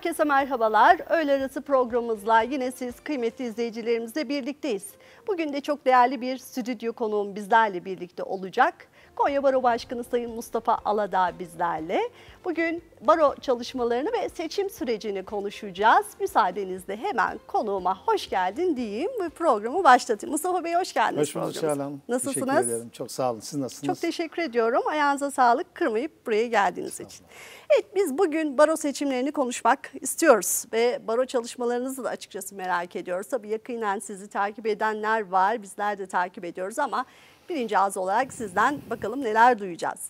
Herkese merhabalar. Öğle arası programımızla yine siz kıymetli izleyicilerimizle birlikteyiz. Bugün de çok değerli bir stüdyo konuğum bizlerle birlikte olacak. Konya Baro Başkanı Sayın Mustafa Aladağ bizlerle. Bugün baro çalışmalarını ve seçim sürecini konuşacağız. Müsaadenizle hemen konuğuma hoş geldin diyeyim ve programı başlatayım. Mustafa Bey hoş geldiniz. Hoş bulduk Hanım. Nasılsınız? Teşekkür ederim. Çok sağ olun. Siz nasılsınız? Çok teşekkür ediyorum. Ayağınıza sağlık kırmayıp buraya geldiğiniz için. Evet biz bugün baro seçimlerini konuşmak istiyoruz ve baro çalışmalarınızı da açıkçası merak ediyoruz. Tabii yakinen sizi takip edenler var. Bizler de takip ediyoruz ama birinci ağız olarak sizden bakalım neler duyacağız.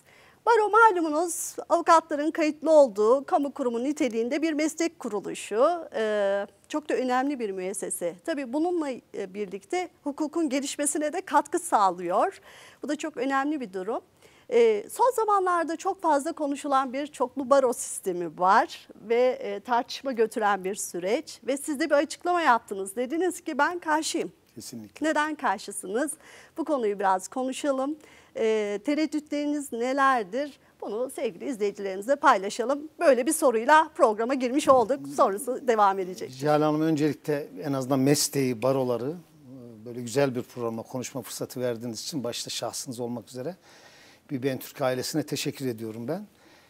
Baro malumunuz avukatların kayıtlı olduğu kamu kurumu niteliğinde bir meslek kuruluşu. Ee, çok da önemli bir müessese. Tabii bununla e, birlikte hukukun gelişmesine de katkı sağlıyor. Bu da çok önemli bir durum. Ee, son zamanlarda çok fazla konuşulan bir çoklu baro sistemi var ve e, tartışma götüren bir süreç. Ve siz de bir açıklama yaptınız. Dediniz ki ben karşıyım. Kesinlikle. Neden karşısınız? Bu konuyu biraz konuşalım. E, tereddütleriniz nelerdir? Bunu sevgili izleyicilerimize paylaşalım. Böyle bir soruyla programa girmiş olduk. Sonrası devam edecek. Cihal Hanım öncelikle en azından mesleği, baroları e, böyle güzel bir programa konuşma fırsatı verdiğiniz için başta şahsınız olmak üzere bir Ben Türk ailesine teşekkür ediyorum ben.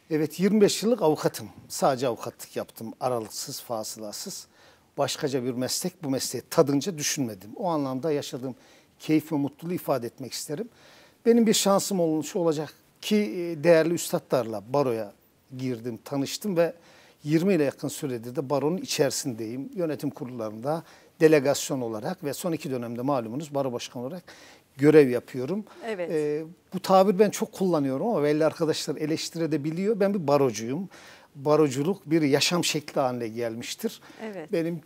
Evet 25 yıllık avukatım. Sadece avukatlık yaptım aralıksız, fasılasız başkaca bir meslek bu mesleği tadınca düşünmedim. O anlamda yaşadığım keyif ve mutluluğu ifade etmek isterim. Benim bir şansım olmuş olacak ki e, değerli üstadlarla baroya girdim, tanıştım ve 20 ile yakın süredir de baronun içerisindeyim. Yönetim kurullarında delegasyon olarak ve son iki dönemde malumunuz baro başkanı olarak görev yapıyorum. Evet. Ee, bu tabir ben çok kullanıyorum ama belli arkadaşlar eleştirebiliyor. Ben bir barocuyum. Baroculuk bir yaşam şekli haline gelmiştir. Evet. Benim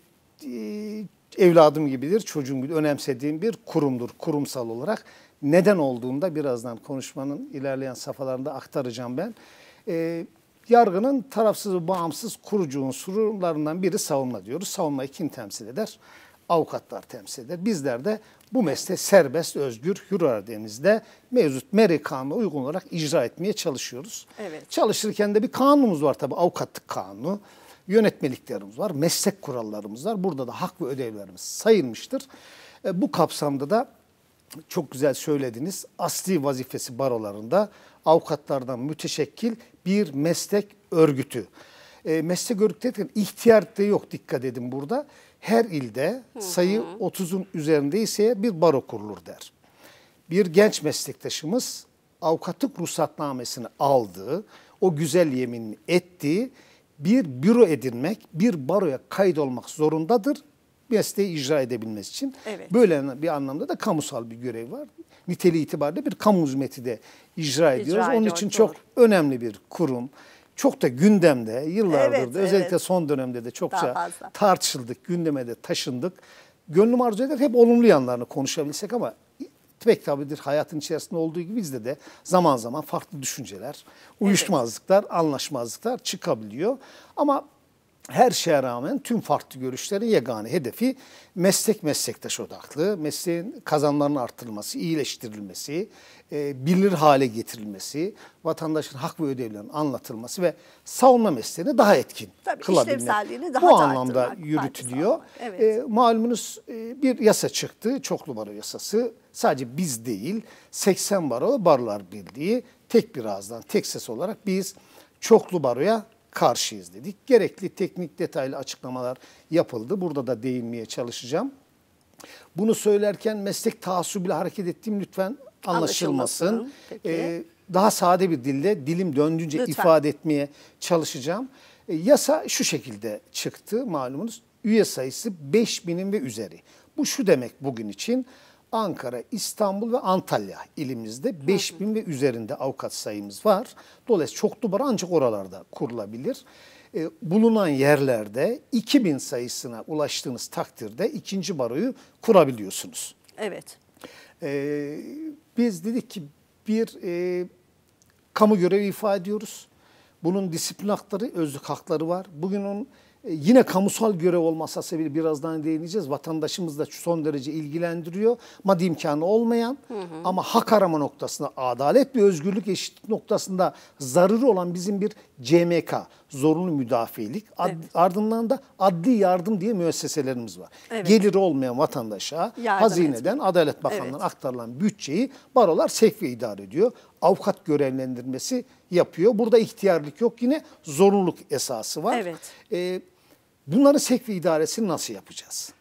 ee, evladım gibidir, çocuğum gibi önemsediğim bir kurumdur kurumsal olarak. Neden olduğunda birazdan konuşmanın ilerleyen safhalarında aktaracağım ben. E, yargının tarafsız ve bağımsız kurucu unsurlarından biri savunma diyoruz. Savunmayı kim temsil eder? Avukatlar temsil eder. Bizler de bu mesleği serbest, özgür, hür aradığımızda mevcut meri kanuna uygun olarak icra etmeye çalışıyoruz. Evet. Çalışırken de bir kanunumuz var tabii avukatlık kanunu yönetmeliklerimiz var, meslek kurallarımız var. Burada da hak ve ödevlerimiz sayılmıştır. E, bu kapsamda da çok güzel söylediniz. Asli vazifesi barolarında avukatlardan müteşekkil bir meslek örgütü. E, meslek örgütü derken ihtiyar da yok dikkat edin burada. Her ilde sayı 30'un üzerinde ise bir baro kurulur der. Bir genç meslektaşımız avukatlık ruhsatnamesini aldığı, o güzel yeminini ettiği bir büro edinmek, bir baroya kaydolmak zorundadır mesleği icra edebilmesi için. Evet. Böyle bir anlamda da kamusal bir görev var. Niteliği itibariyle bir kamu hizmeti de icra ediyoruz. Ediyor, Onun için doğru. çok önemli bir kurum. Çok da gündemde yıllardır evet, da özellikle evet. son dönemde de çokça tartışıldık, gündeme de taşındık. Gönlüm arzu eder hep olumlu yanlarını konuşabilsek ama gitmek tabidir. Hayatın içerisinde olduğu gibi bizde de zaman zaman farklı düşünceler, uyuşmazlıklar, evet. anlaşmazlıklar çıkabiliyor. Ama her şeye rağmen tüm farklı görüşlerin yegane hedefi meslek meslektaş odaklı, mesleğin kazanlarının artırılması, iyileştirilmesi, e, bilir hale getirilmesi, vatandaşın hak ve ödevlerinin anlatılması ve savunma mesleğini daha etkin Tabii kılabilmek. Daha Bu da anlamda yürütülüyor. Evet. E, malumunuz e, bir yasa çıktı, Çoklu numara yasası. Sadece biz değil 80 barolu barlar birliği tek bir ağızdan tek ses olarak biz çoklu baroya karşıyız dedik. Gerekli teknik detaylı açıklamalar yapıldı. Burada da değinmeye çalışacağım. Bunu söylerken meslek taasubuyla hareket ettiğim lütfen anlaşılmasın. Ee, daha sade bir dille dilim döndüğünce lütfen. ifade etmeye çalışacağım. Ee, yasa şu şekilde çıktı malumunuz. Üye sayısı 5000'in ve üzeri. Bu şu demek bugün için Ankara, İstanbul ve Antalya ilimizde 5000 ve üzerinde avukat sayımız var. Dolayısıyla çoklu bar ancak oralarda kurulabilir. E, bulunan yerlerde 2000 sayısına ulaştığınız takdirde ikinci baroyu kurabiliyorsunuz. Evet. E, biz dedik ki bir e, kamu görevi ifade ediyoruz. Bunun disiplin hakları, özlük hakları var. Bugün onun e, yine kamusal görev olmasa sebebi birazdan değineceğiz. Vatandaşımız da son derece ilgilendiriyor. Maddi imkanı olmayan hı hı. ama hak arama noktasında, adalet ve özgürlük eşitlik noktasında zararı olan bizim bir CMK, zorunlu müdafilik. Ad, Ardından da adli yardım diye müesseselerimiz var. Evet. Geliri olmayan vatandaşa yardım hazineden, etmek. Adalet Bakanlığı'ndan evet. aktarılan bütçeyi barolar sekve idare ediyor. Avukat görevlendirmesi yapıyor. Burada ihtiyarlık yok yine zorunluluk esası var. Evet. Ee, Bunların sekvi idaresini nasıl yapacağız?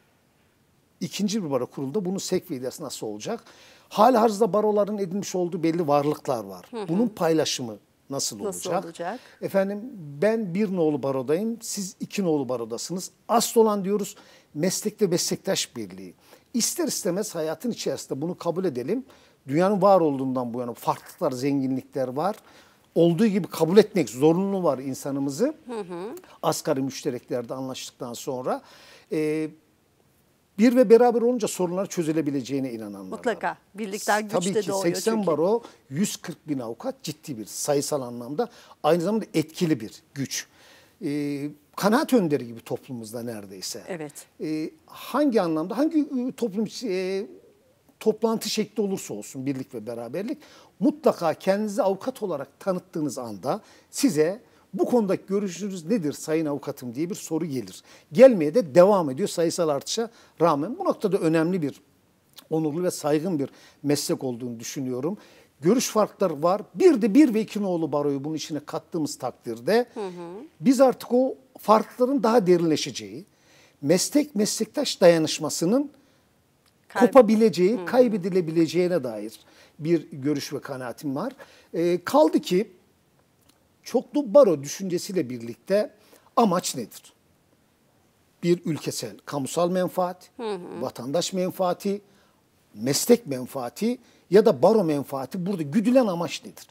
İkinci bir baro kurulda bunun sekvi idaresi nasıl olacak? Hali hazırda baroların edinmiş olduğu belli varlıklar var. Hı hı. Bunun paylaşımı nasıl, nasıl olacak? olacak? Efendim ben bir nolu barodayım, siz iki nolu barodasınız. Asıl olan diyoruz meslek ve meslektaş birliği. İster istemez hayatın içerisinde bunu kabul edelim. Dünyanın var olduğundan bu yana farklılıklar, zenginlikler var olduğu gibi kabul etmek zorunlu var insanımızı. Hı hı. Asgari müştereklerde anlaştıktan sonra. E, bir ve beraber olunca sorunlar çözülebileceğine inananlar. Mutlaka. Var. Birlikler güçte Tabii ki 80 çünkü. baro 140 bin avukat ciddi bir sayısal anlamda aynı zamanda etkili bir güç. Ee, kanaat önderi gibi toplumumuzda neredeyse. Evet. Ee, hangi anlamda hangi ıı, toplum e, toplantı şekli olursa olsun birlik ve beraberlik mutlaka kendinizi avukat olarak tanıttığınız anda size bu konudaki görüşünüz nedir sayın avukatım diye bir soru gelir. Gelmeye de devam ediyor sayısal artışa rağmen. Bu noktada önemli bir onurlu ve saygın bir meslek olduğunu düşünüyorum. Görüş farkları var. Bir de bir vekinoğlu baroyu bunun içine kattığımız takdirde hı hı. biz artık o farkların daha derinleşeceği, meslek meslektaş dayanışmasının kopabileceği, hmm. kaybedilebileceğine dair bir görüş ve kanaatim var. E, kaldı ki çoklu baro düşüncesiyle birlikte amaç nedir? Bir ülkesel, kamusal menfaat, hı hı. vatandaş menfaati, meslek menfaati ya da baro menfaati burada güdülen amaç nedir?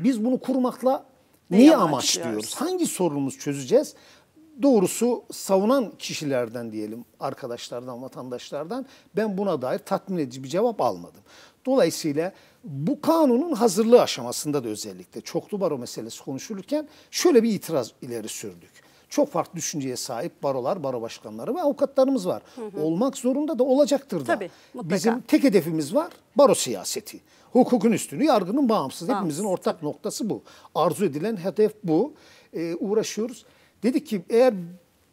Biz bunu kurmakla Neyi niye amaçlıyoruz? Hangi sorunumuzu çözeceğiz? doğrusu savunan kişilerden diyelim, arkadaşlardan, vatandaşlardan ben buna dair tatmin edici bir cevap almadım. Dolayısıyla bu kanunun hazırlığı aşamasında da özellikle çoklu baro meselesi konuşulurken şöyle bir itiraz ileri sürdük. Çok farklı düşünceye sahip barolar, baro başkanları ve avukatlarımız var. Hı hı. Olmak zorunda da olacaktır da. Tabii, mutlaka. Bizim tek hedefimiz var baro siyaseti. Hukukun üstünü, yargının bağımsız. Hepimizin ortak noktası bu. Arzu edilen hedef bu. Ee, uğraşıyoruz. Dedi ki eğer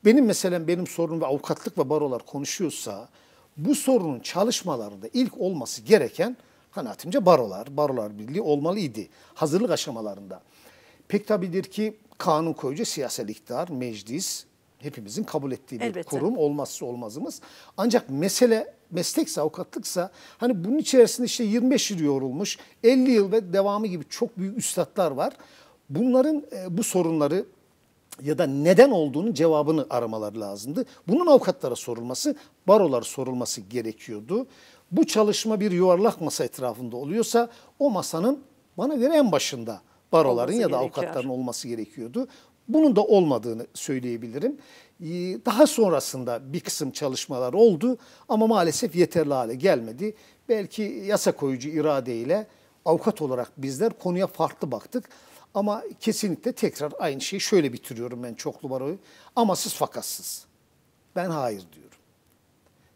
benim meselem benim sorunum ve avukatlık ve barolar konuşuyorsa bu sorunun çalışmalarında ilk olması gereken kanaatimce barolar, barolar birliği olmalıydı hazırlık aşamalarında. Pek tabidir ki kanun koyucu siyasal iktidar, meclis hepimizin kabul ettiği bir Elbette. kurum olmazsa olmazımız. Ancak mesele meslekse avukatlıksa hani bunun içerisinde işte 25 yıl yorulmuş 50 yıl ve devamı gibi çok büyük üstadlar var. Bunların e, bu sorunları ya da neden olduğunu cevabını aramaları lazımdı. Bunun avukatlara sorulması, barolar sorulması gerekiyordu. Bu çalışma bir yuvarlak masa etrafında oluyorsa o masanın bana göre en başında baroların olması ya da gerekiyor. avukatların olması gerekiyordu. Bunun da olmadığını söyleyebilirim. Ee, daha sonrasında bir kısım çalışmalar oldu ama maalesef yeterli hale gelmedi. Belki yasa koyucu iradeyle avukat olarak bizler konuya farklı baktık. Ama kesinlikle tekrar aynı şeyi şöyle bitiriyorum ben çoklu baroyu. Amasız fakatsız. Ben hayır diyorum.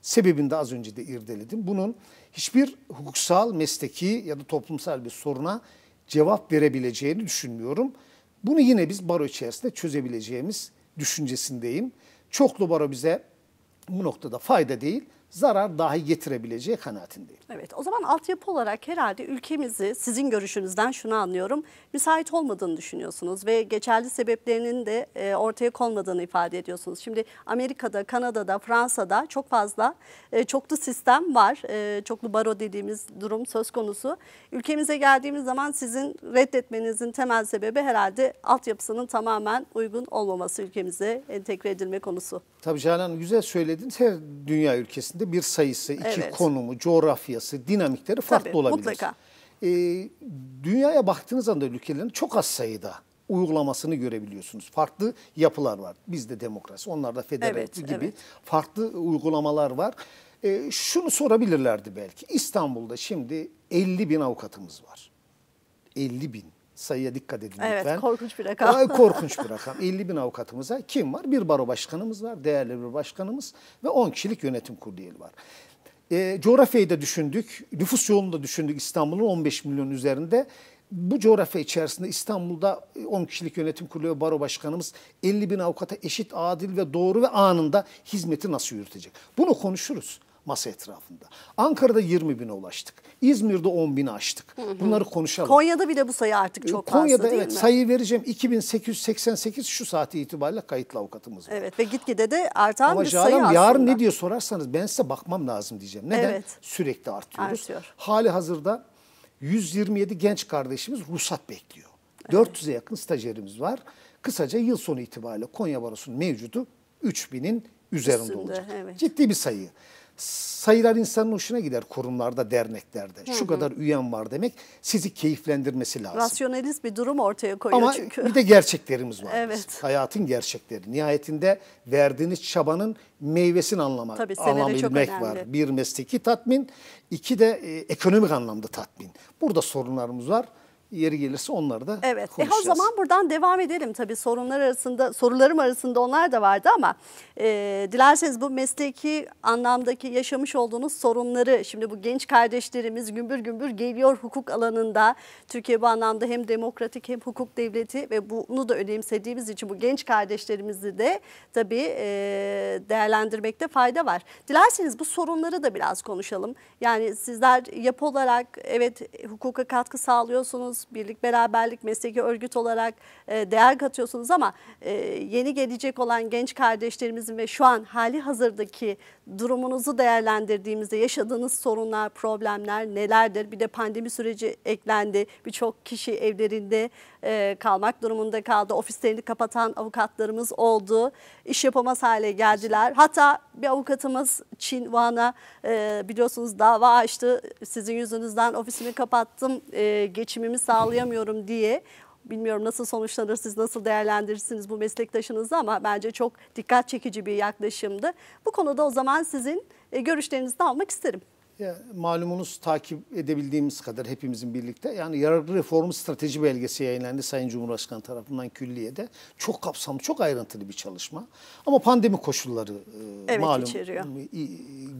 Sebebini de az önce de irdeledim. Bunun hiçbir hukuksal, mesleki ya da toplumsal bir soruna cevap verebileceğini düşünmüyorum. Bunu yine biz baro içerisinde çözebileceğimiz düşüncesindeyim. Çoklu baro bize bu noktada fayda değil, zarar dahi getirebileceği kanaatindeyim. Evet o zaman altyapı olarak herhalde ülkemizi sizin görüşünüzden şunu anlıyorum. Müsait olmadığını düşünüyorsunuz ve geçerli sebeplerinin de e, ortaya konmadığını ifade ediyorsunuz. Şimdi Amerika'da, Kanada'da, Fransa'da çok fazla e, çoklu sistem var. E, çoklu baro dediğimiz durum söz konusu. Ülkemize geldiğimiz zaman sizin reddetmenizin temel sebebi herhalde altyapısının tamamen uygun olmaması ülkemize entegre edilme konusu. Tabii Canan güzel söylediniz. Her dünya ülkesinde farklı bir sayısı, iki evet. konumu, coğrafyası, dinamikleri farklı Tabii, olabilir. Mutlaka. E, dünyaya baktığınız anda ülkelerin çok az sayıda uygulamasını görebiliyorsunuz. Farklı yapılar var. Bizde demokrasi, onlarda federal evet, gibi evet. farklı uygulamalar var. E, şunu sorabilirlerdi belki. İstanbul'da şimdi 50 bin avukatımız var. 50 bin sayıya dikkat edin evet, lütfen. Evet korkunç bir rakam. Ay, korkunç bir rakam. 50 bin avukatımıza kim var? Bir baro başkanımız var, değerli bir başkanımız ve 10 kişilik yönetim kurulu üyeli var. E, coğrafyayı da düşündük, nüfus yoğunluğunu da düşündük İstanbul'un 15 milyon üzerinde. Bu coğrafya içerisinde İstanbul'da 10 e, kişilik yönetim kurulu ve baro başkanımız 50 bin avukata eşit, adil ve doğru ve anında hizmeti nasıl yürütecek? Bunu konuşuruz masa etrafında. Ankara'da 20 bine ulaştık. İzmir'de 10 bini aştık. Bunları konuşalım. Konya'da bile bu sayı artık ee, çok Konya'da, fazla değil evet, mi? Konya'da sayı vereceğim. 2888 şu saati itibariyle kayıtlı avukatımız var. Evet ve gitgide de artan Ama bir Canan, sayı aslında. yarın ne diyor sorarsanız ben size bakmam lazım diyeceğim. Neden? Evet. Sürekli artıyoruz. Artıyor. Hali hazırda 127 genç kardeşimiz ruhsat bekliyor. Evet. 400'e yakın stajyerimiz var. Kısaca yıl sonu itibariyle Konya Barosu'nun mevcudu 3000'in üzerinde Üstünde, olacak. Evet. Ciddi bir sayı sayılar insanın hoşuna gider kurumlarda, derneklerde. Hı hı. Şu kadar üyen var demek sizi keyiflendirmesi lazım. Rasyonelist bir durum ortaya koyuyor Ama çünkü. Ama bir de gerçeklerimiz var. evet. Biz. Hayatın gerçekleri. Nihayetinde verdiğiniz çabanın meyvesini anlamak, Tabii, anlayabilmek var. Bir mesleki tatmin, iki de e, ekonomik anlamda tatmin. Burada sorunlarımız var yeri gelirse onları da evet. konuşacağız. E, o zaman buradan devam edelim tabii sorunlar arasında sorularım arasında onlar da vardı ama e, dilerseniz bu mesleki anlamdaki yaşamış olduğunuz sorunları şimdi bu genç kardeşlerimiz gümbür gümbür geliyor hukuk alanında Türkiye bu anlamda hem demokratik hem hukuk devleti ve bunu da önemsediğimiz için bu genç kardeşlerimizi de tabii e, değerlendirmekte fayda var. Dilerseniz bu sorunları da biraz konuşalım. Yani sizler yapı olarak evet hukuka katkı sağlıyorsunuz Birlik beraberlik mesleki örgüt olarak e, değer katıyorsunuz ama e, yeni gelecek olan genç kardeşlerimizin ve şu an hali hazırdaki durumunuzu değerlendirdiğimizde yaşadığınız sorunlar, problemler nelerdir? Bir de pandemi süreci eklendi. Birçok kişi evlerinde e, kalmak durumunda kaldı. Ofislerini kapatan avukatlarımız oldu. İş yapamaz hale geldiler. Hatta bir avukatımız Çin Van'a e, biliyorsunuz dava açtı. Sizin yüzünüzden ofisimi kapattım, e, geçimimi sağlayamıyorum diye bilmiyorum nasıl sonuçlanır, siz nasıl değerlendirirsiniz bu meslektaşınızı ama bence çok dikkat çekici bir yaklaşımdı. Bu konuda o zaman sizin e, görüşlerinizi de almak isterim. Ya, malumunuz takip edebildiğimiz kadar hepimizin birlikte yani yargı reformu strateji belgesi yayınlandı Sayın Cumhurbaşkanı tarafından külliyede. Çok kapsamlı, çok ayrıntılı bir çalışma. Ama pandemi koşulları e, evet, malum içeriyor. E,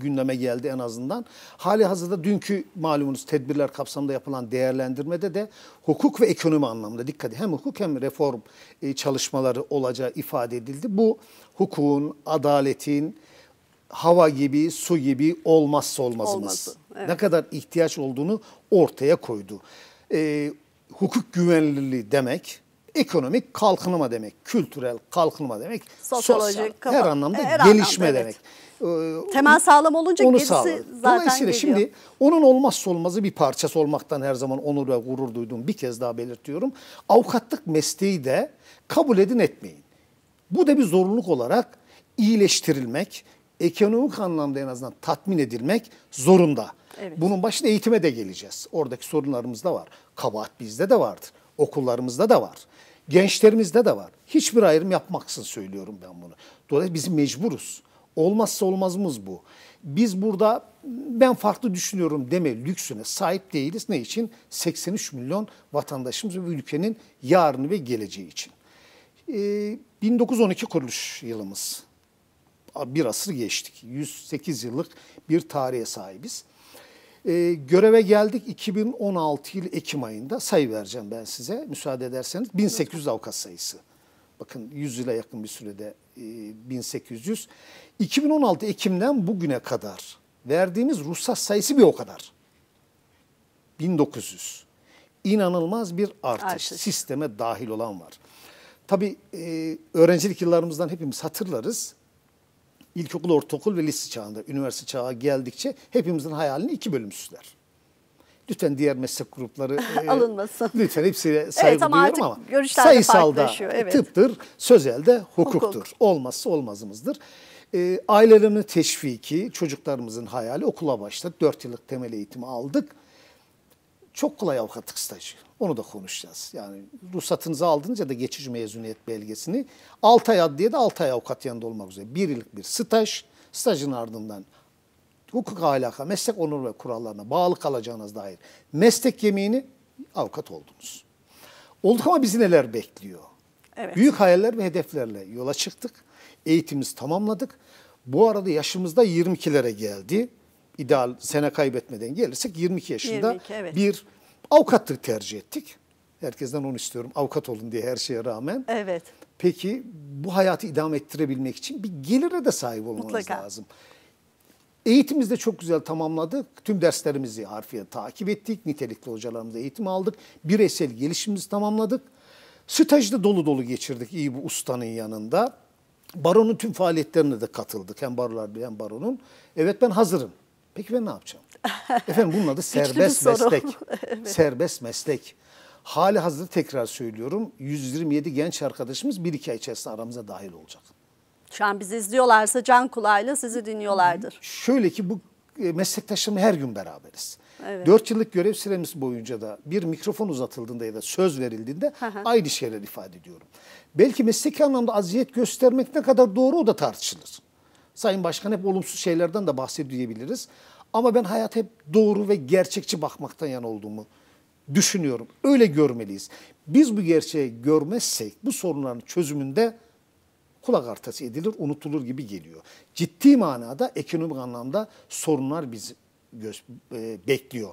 gündeme geldi en azından. Hali hazırda dünkü malumunuz tedbirler kapsamında yapılan değerlendirmede de hukuk ve ekonomi anlamında dikkat hem hukuk hem reform e, çalışmaları olacağı ifade edildi. Bu hukukun, adaletin, hava gibi, su gibi olmazsa olmazımız. Olmazdı, evet. Ne kadar ihtiyaç olduğunu ortaya koydu. E, hukuk güvenliliği demek, ekonomik kalkınma demek, kültürel kalkınma demek, sosyolojik sosyal, kafa, her anlamda her gelişme anlamda, demek. Ee, Temel sağlam olunca onu gerisi sağladı. zaten Dolayısıyla geliyor. şimdi onun olmazsa olmazı bir parçası olmaktan her zaman onur ve gurur duyduğum bir kez daha belirtiyorum. Avukatlık mesleği de kabul edin etmeyin. Bu da bir zorunluluk olarak iyileştirilmek, ekonomik anlamda en azından tatmin edilmek zorunda. Evet. Bunun başında eğitime de geleceğiz. Oradaki sorunlarımız da var. Kabahat bizde de vardır. Okullarımızda da var. Gençlerimizde de var. Hiçbir ayrım yapmaksın söylüyorum ben bunu. Dolayısıyla biz mecburuz. Olmazsa olmazımız bu. Biz burada ben farklı düşünüyorum deme lüksüne sahip değiliz. Ne için? 83 milyon vatandaşımız ve ülkenin yarını ve geleceği için. Ee, 1912 kuruluş yılımız bir asır geçtik. 108 yıllık bir tarihe sahibiz. E, göreve geldik 2016 yıl Ekim ayında. Sayı vereceğim ben size müsaade ederseniz. 1800 avukat sayısı. Bakın 100 yıla yakın bir sürede e, 1800. 2016 Ekim'den bugüne kadar verdiğimiz ruhsat sayısı bir o kadar. 1900. İnanılmaz bir artış. artış. Sisteme dahil olan var. Tabii e, öğrencilik yıllarımızdan hepimiz hatırlarız ilkokul, ortaokul ve lise çağında, üniversite çağı geldikçe hepimizin hayalini iki bölüm Lütfen diğer meslek grupları e, Lütfen hepsiyle saygı evet, ama duyuyorum ama sayısalda evet. tıptır, sözelde hukuktur. Hukuk. Olmazsa olmazımızdır. E, ailelerin teşviki, çocuklarımızın hayali okula başladı, Dört yıllık temel eğitimi aldık çok kolay avukatlık stajı. Onu da konuşacağız. Yani ruhsatınızı ya da geçici mezuniyet belgesini 6 ay de 6 ay avukat yanında olmak üzere. Bir yıllık bir staj. Stajın ardından hukuk ahlaka, meslek onur ve kurallarına bağlı kalacağınız dair meslek yemini avukat oldunuz. Olduk ama bizi neler bekliyor? Evet. Büyük hayaller ve hedeflerle yola çıktık. Eğitimimizi tamamladık. Bu arada yaşımız da 22'lere geldi ideal sene kaybetmeden gelirsek 22 yaşında 22, evet. bir avukatlık tercih ettik. Herkesten onu istiyorum. Avukat olun diye her şeye rağmen. Evet. Peki bu hayatı idam ettirebilmek için bir gelire de sahip olmanız Mutlaka. lazım. Eğitimimizi de çok güzel tamamladık. Tüm derslerimizi harfiye takip ettik. Nitelikli hocalarımızla eğitim aldık. Bireysel gelişimimizi tamamladık. stajda dolu dolu geçirdik iyi bu ustanın yanında. Baronun tüm faaliyetlerine de katıldık. Hem barolar hem baronun. Evet ben hazırım. Peki ben ne yapacağım? Efendim bunun adı serbest meslek. evet. Serbest meslek. Hali hazırda tekrar söylüyorum 127 genç arkadaşımız bir iki ay içerisinde aramıza dahil olacak. Şu an bizi izliyorlarsa can kulağıyla sizi dinliyorlardır. Şöyle ki bu e, meslektaşlarım her gün beraberiz. Evet. yıllık görev süremiz boyunca da bir mikrofon uzatıldığında ya da söz verildiğinde Aha. aynı şeyler ifade ediyorum. Belki mesleki anlamda aziyet göstermek ne kadar doğru o da tartışılır. Sayın Başkan hep olumsuz şeylerden de bahsediyebiliriz. Ama ben hayat hep doğru ve gerçekçi bakmaktan yana olduğumu düşünüyorum. Öyle görmeliyiz. Biz bu gerçeği görmezsek bu sorunların çözümünde kulak artası edilir, unutulur gibi geliyor. Ciddi manada ekonomik anlamda sorunlar bizi e, bekliyor.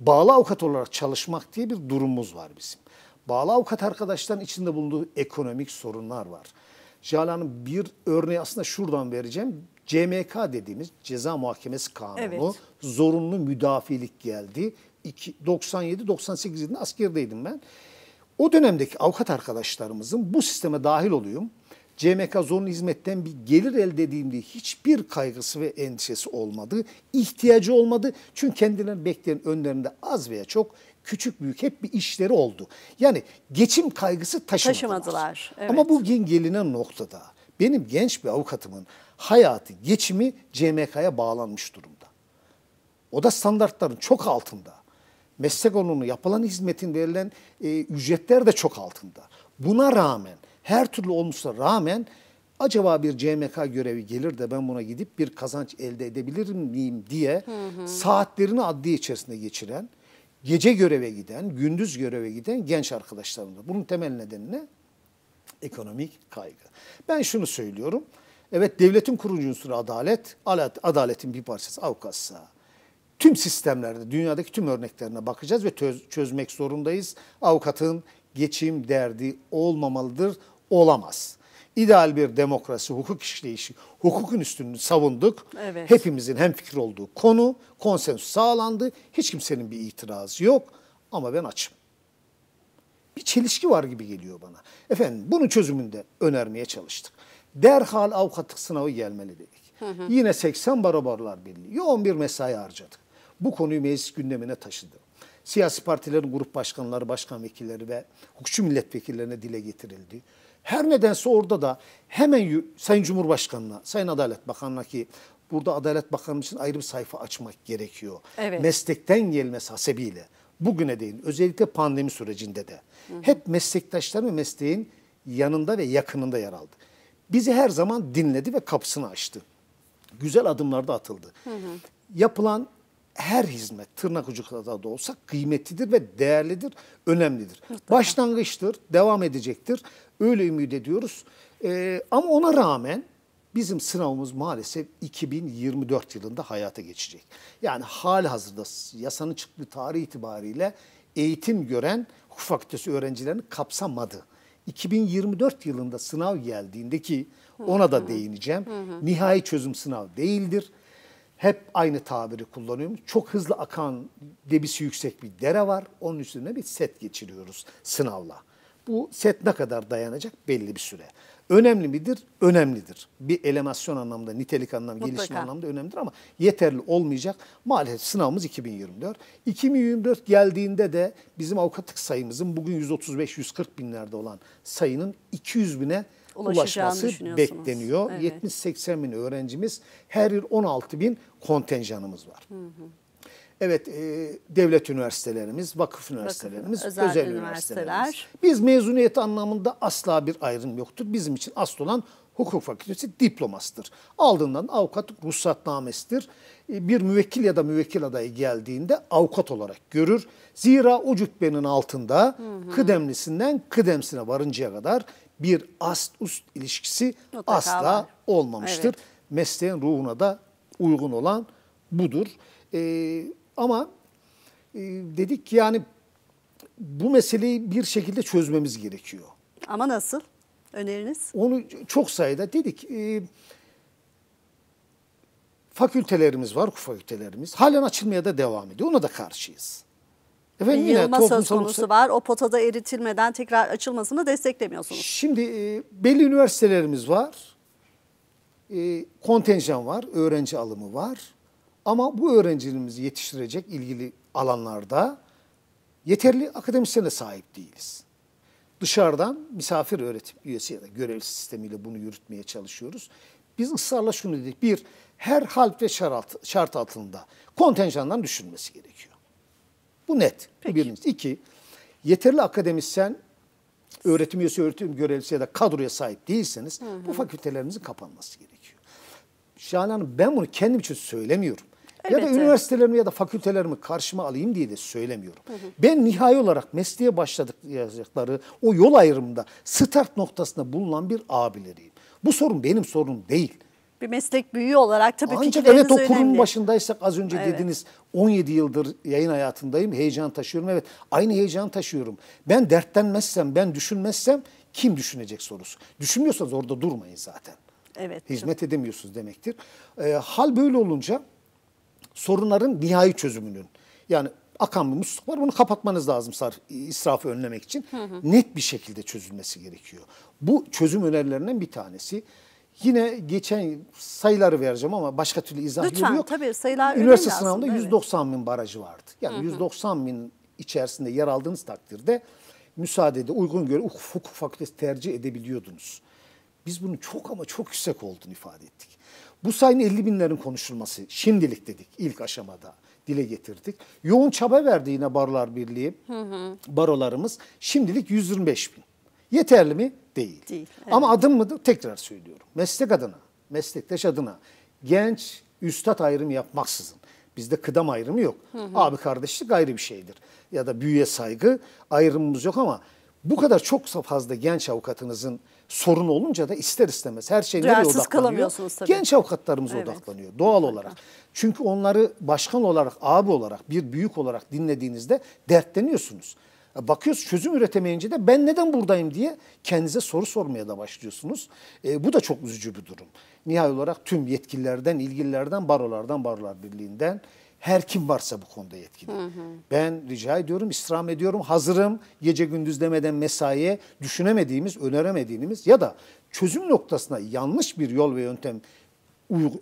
Bağlı avukat olarak çalışmak diye bir durumumuz var bizim. Bağlı avukat arkadaşların içinde bulunduğu ekonomik sorunlar var. Jalan'ın bir örneği aslında şuradan vereceğim. CMK dediğimiz Ceza Muhakemesi Kanunu evet. zorunlu müdafilik geldi. 97-98 yılında askerdeydim ben. O dönemdeki avukat arkadaşlarımızın bu sisteme dahil oluyorum. CMK zorunlu hizmetten bir gelir elde edeyim hiçbir kaygısı ve endişesi olmadı. İhtiyacı olmadı. Çünkü kendilerini bekleyen önlerinde az veya çok küçük büyük hep bir işleri oldu. Yani geçim kaygısı taşımadılar. taşımadılar evet. Ama bugün gelinen noktada benim genç bir avukatımın hayatı, geçimi CMK'ya bağlanmış durumda. O da standartların çok altında. Meslek onunu yapılan hizmetin verilen e, ücretler de çok altında. Buna rağmen, her türlü olmuşsa rağmen acaba bir CMK görevi gelir de ben buna gidip bir kazanç elde edebilir miyim diye hı hı. saatlerini adli içerisinde geçiren gece göreve giden, gündüz göreve giden genç arkadaşlarım Bunun temel nedeni ne? Ekonomik kaygı. Ben şunu söylüyorum. Evet devletin kurucu unsuru adalet, adaletin bir parçası avukatsa. Tüm sistemlerde, dünyadaki tüm örneklerine bakacağız ve çözmek zorundayız. Avukatın geçim derdi olmamalıdır, olamaz ideal bir demokrasi, hukuk işleyişi, hukukun üstünlüğünü savunduk. Evet. Hepimizin hem fikir olduğu konu, konsensüs sağlandı. Hiç kimsenin bir itirazı yok ama ben açım. Bir çelişki var gibi geliyor bana. Efendim bunun çözümünde önermeye çalıştık. Derhal avukatlık sınavı gelmeli dedik. Hı hı. Yine 80 barabarlar Birliği yoğun bir mesai harcadık. Bu konuyu meclis gündemine taşıdı siyasi partilerin grup başkanları, başkan vekilleri ve hukukçu milletvekillerine dile getirildi. Her nedense orada da hemen Sayın Cumhurbaşkanı'na, Sayın Adalet Bakanı'na ki burada Adalet Bakanı için ayrı bir sayfa açmak gerekiyor. Evet. Meslekten gelmesi hasebiyle bugüne değin özellikle pandemi sürecinde de hı hı. hep meslektaşlar ve mesleğin yanında ve yakınında yer aldı. Bizi her zaman dinledi ve kapısını açtı. Güzel adımlar da atıldı. Hı hı. Yapılan her hizmet tırnak ucu kadar da olsa kıymetlidir ve değerlidir, önemlidir. Mutlaka. Başlangıçtır, devam edecektir. Öyle ümit ediyoruz. E, ama ona rağmen bizim sınavımız maalesef 2024 yılında hayata geçecek. Yani hal hazırda yasanın çıktığı tarih itibariyle eğitim gören hukuk fakültesi öğrencilerini kapsamadı. 2024 yılında sınav geldiğindeki ona da değineceğim. nihai çözüm sınav değildir. Hep aynı tabiri kullanıyorum. Çok hızlı akan debisi yüksek bir dere var. Onun üstüne bir set geçiriyoruz sınavla. Bu set ne kadar dayanacak belli bir süre. Önemli midir? Önemlidir. Bir elemasyon anlamda, nitelik anlamda, Mutlaka. gelişim anlamda önemlidir ama yeterli olmayacak. Maalesef sınavımız 2024. 2024 geldiğinde de bizim avukatlık sayımızın bugün 135-140 binlerde olan sayının 200 bine ulaşması bekleniyor. Evet. 70-80 bin öğrencimiz, her yıl 16 bin kontenjanımız var. Hı hı. Evet e, devlet üniversitelerimiz, vakıf üniversitelerimiz, vakıf, özel, özel üniversiteler. üniversitelerimiz. Biz mezuniyet anlamında asla bir ayrım yoktur. Bizim için asıl olan hukuk fakültesi diplomasıdır. Aldığından avukat ruhsatnamesidir. E, bir müvekkil ya da müvekkil adayı geldiğinde avukat olarak görür. Zira o cübbenin altında hı hı. kıdemlisinden kıdemsine varıncaya kadar bir ast üst ilişkisi Mutlaka asla var. olmamıştır. Evet. Mesleğin ruhuna da uygun olan budur. Ee, ama e, dedik ki yani bu meseleyi bir şekilde çözmemiz gerekiyor. Ama nasıl? Öneriniz? Onu çok sayıda dedik. E, fakültelerimiz var, fakültelerimiz. Halen açılmaya da devam ediyor. Ona da karşıyız. Efendim yine Yılma söz konusu var. O potada eritilmeden tekrar açılmasını desteklemiyorsunuz. Şimdi e, belli üniversitelerimiz var. E, kontenjan var, öğrenci alımı var. Ama bu öğrencilerimizi yetiştirecek ilgili alanlarda yeterli akademisyene sahip değiliz. Dışarıdan misafir öğretim üyesi ya da görevli sistemiyle bunu yürütmeye çalışıyoruz. Biz ısrarla şunu dedik. Bir, her halp ve şart, altında kontenjandan düşünmesi gerekiyor. Bu net. Peki. Birincisi. İki, yeterli akademisyen öğretim üyesi, öğretim görevlisi ya da kadroya sahip değilseniz hı hı. bu fakültelerimizin kapanması gerekiyor. Şahane Hanım ben bunu kendim için söylemiyorum. Evet, ya da üniversitelerimi ya da fakültelerimi karşıma alayım diye de söylemiyorum. Hı hı. Ben nihai olarak mesleğe başladıkları o yol ayrımında start noktasında bulunan bir abileriyim. Bu sorun benim sorunum değil. Bir meslek büyüğü olarak tabii ki. Ancak evet o kurumun başındaysak az önce evet. dediniz 17 yıldır yayın hayatındayım heyecan taşıyorum. Evet aynı heyecan taşıyorum. Ben dertlenmezsem ben düşünmezsem kim düşünecek sorusu. Düşünmüyorsanız orada durmayın zaten. Evet. Hizmet edemiyorsunuz demektir. E, hal böyle olunca sorunların nihai çözümünün. Yani akan bir musluk var bunu kapatmanız lazım sarf, israfı önlemek için. Hı hı. Net bir şekilde çözülmesi gerekiyor. Bu çözüm önerilerinden bir tanesi. Yine geçen sayıları vereceğim ama başka türlü izah Lütfen, yok. Lütfen tabii sayılar Üniversite sınavında lazım, 190 bin barajı vardı. Yani hı hı. 190 bin içerisinde yer aldığınız takdirde de uygun göre hukuk fakültesi tercih edebiliyordunuz. Biz bunun çok ama çok yüksek olduğunu ifade ettik. Bu sayının 50 binlerin konuşulması şimdilik dedik ilk aşamada dile getirdik. Yoğun çaba verdi yine Barolar Birliği hı hı. barolarımız şimdilik 125 bin. Yeterli mi? Değil. Değil evet. Ama adım mıdır? Tekrar söylüyorum. Meslek adına, meslektaş adına genç üstad ayrımı yapmaksızın. Bizde kıdam ayrımı yok. Hı hı. Abi kardeşlik ayrı bir şeydir. Ya da büyüye saygı ayrımımız yok ama bu kadar çok fazla genç avukatınızın sorun olunca da ister istemez her şey nereye odaklanıyor? Tabii. Genç avukatlarımız evet. odaklanıyor doğal olarak. Çünkü onları başkan olarak, abi olarak, bir büyük olarak dinlediğinizde dertleniyorsunuz. Bakıyoruz çözüm üretemeyince de ben neden buradayım diye kendinize soru sormaya da başlıyorsunuz. E, bu da çok üzücü bir durum. Nihayet olarak tüm yetkililerden, ilgililerden, barolardan, barolar birliğinden her kim varsa bu konuda yetkili. Hı hı. Ben rica ediyorum, istirham ediyorum, hazırım gece gündüz demeden mesaiye düşünemediğimiz, öneremediğimiz ya da çözüm noktasına yanlış bir yol ve yöntem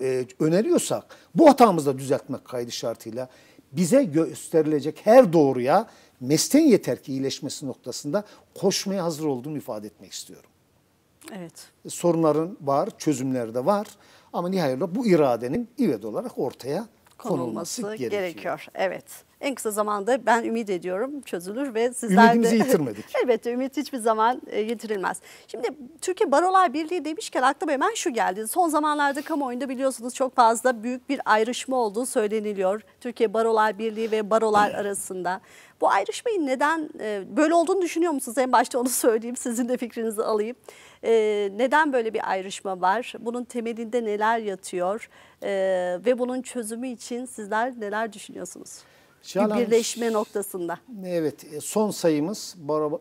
e, öneriyorsak bu hatamızı da düzeltmek kaydı şartıyla bize gösterilecek her doğruya mesleğin yeter ki iyileşmesi noktasında koşmaya hazır olduğumu ifade etmek istiyorum. Evet. Sorunların var, çözümler de var ama nihayet bu iradenin ived olarak ortaya konulması, konulması gerekiyor. gerekiyor. Evet en kısa zamanda ben ümit ediyorum çözülür ve sizler Ümidimizi de... yitirmedik. Elbette ümit hiçbir zaman e, yitirilmez. Şimdi Türkiye Barolar Birliği demişken aklıma hemen şu geldi. Son zamanlarda kamuoyunda biliyorsunuz çok fazla büyük bir ayrışma olduğu söyleniliyor. Türkiye Barolar Birliği ve barolar evet. arasında. Bu ayrışmayı neden e, böyle olduğunu düşünüyor musunuz? En başta onu söyleyeyim sizin de fikrinizi alayım. E, neden böyle bir ayrışma var? Bunun temelinde neler yatıyor? ve bunun çözümü için sizler neler düşünüyorsunuz? Şahan birleşme noktasında. Evet, e, son sayımız Baro,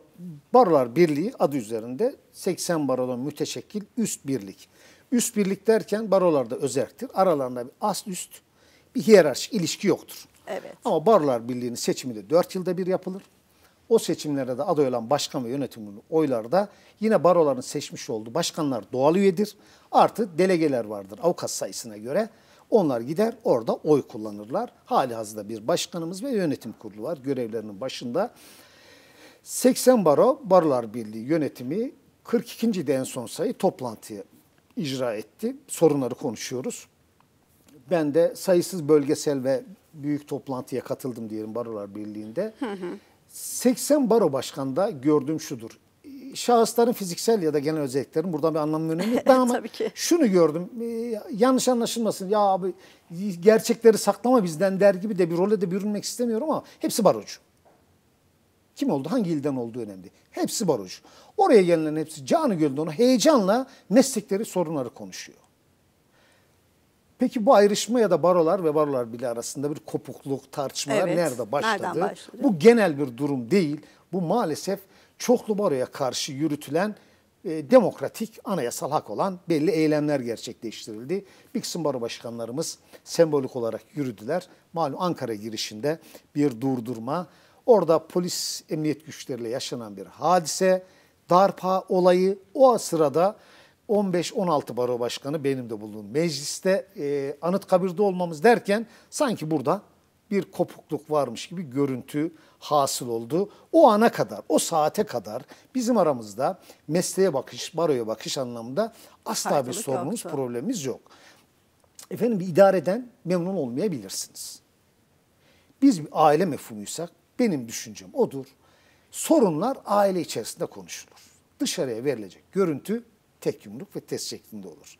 Barolar Birliği adı üzerinde 80 barodan müteşekkil üst birlik. Üst birlik derken barolarda özerktir. Aralarında bir ast üst bir hiyerarşik ilişki yoktur. Evet. Ama Barolar Birliği'nin seçimi de 4 yılda bir yapılır. O seçimlerde de aday olan başkan ve yönetimin oylarda yine baroların seçmiş olduğu başkanlar doğal üyedir. Artı delegeler vardır avukat sayısına göre. Onlar gider orada oy kullanırlar. Hali hazırda bir başkanımız ve yönetim kurulu var görevlerinin başında. 80 baro Barolar Birliği yönetimi 42. de en son sayı toplantıyı icra etti. Sorunları konuşuyoruz. Ben de sayısız bölgesel ve büyük toplantıya katıldım diyelim Barolar Birliği'nde. Hı hı. 80 baro başkanında gördüğüm şudur şahısların fiziksel ya da genel özelliklerin burada bir anlam önemi yok. Ben ama şunu gördüm. E, yanlış anlaşılmasın. Ya abi gerçekleri saklama bizden der gibi de bir role de bürünmek istemiyorum ama hepsi barocu. Kim oldu, hangi ilden olduğu önemli. Hepsi barocu. Oraya gelen hepsi canı gönlü onu heyecanla meslekleri sorunları konuşuyor. Peki bu ayrışma ya da barolar ve barolar bile arasında bir kopukluk, tartışmalar evet, nerede başladı? Bu genel bir durum değil. Bu maalesef çoklu baroya karşı yürütülen e, demokratik anayasal hak olan belli eylemler gerçekleştirildi. Bir kısım baro başkanlarımız sembolik olarak yürüdüler. Malum Ankara girişinde bir durdurma. Orada polis emniyet güçleriyle yaşanan bir hadise, darpa olayı o sırada 15-16 baro başkanı benim de bulunduğum mecliste e, Anıtkabir'de olmamız derken sanki burada bir kopukluk varmış gibi görüntü hasıl oldu. O ana kadar, o saate kadar bizim aramızda mesleğe bakış, baroya bakış anlamında asla Faydalık bir sorunumuz, yoktu. problemimiz yok. Efendim bir idareden memnun olmayabilirsiniz. Biz bir aile mefhumuysak benim düşüncem odur. Sorunlar aile içerisinde konuşulur. Dışarıya verilecek görüntü tek yumruk ve test şeklinde olur.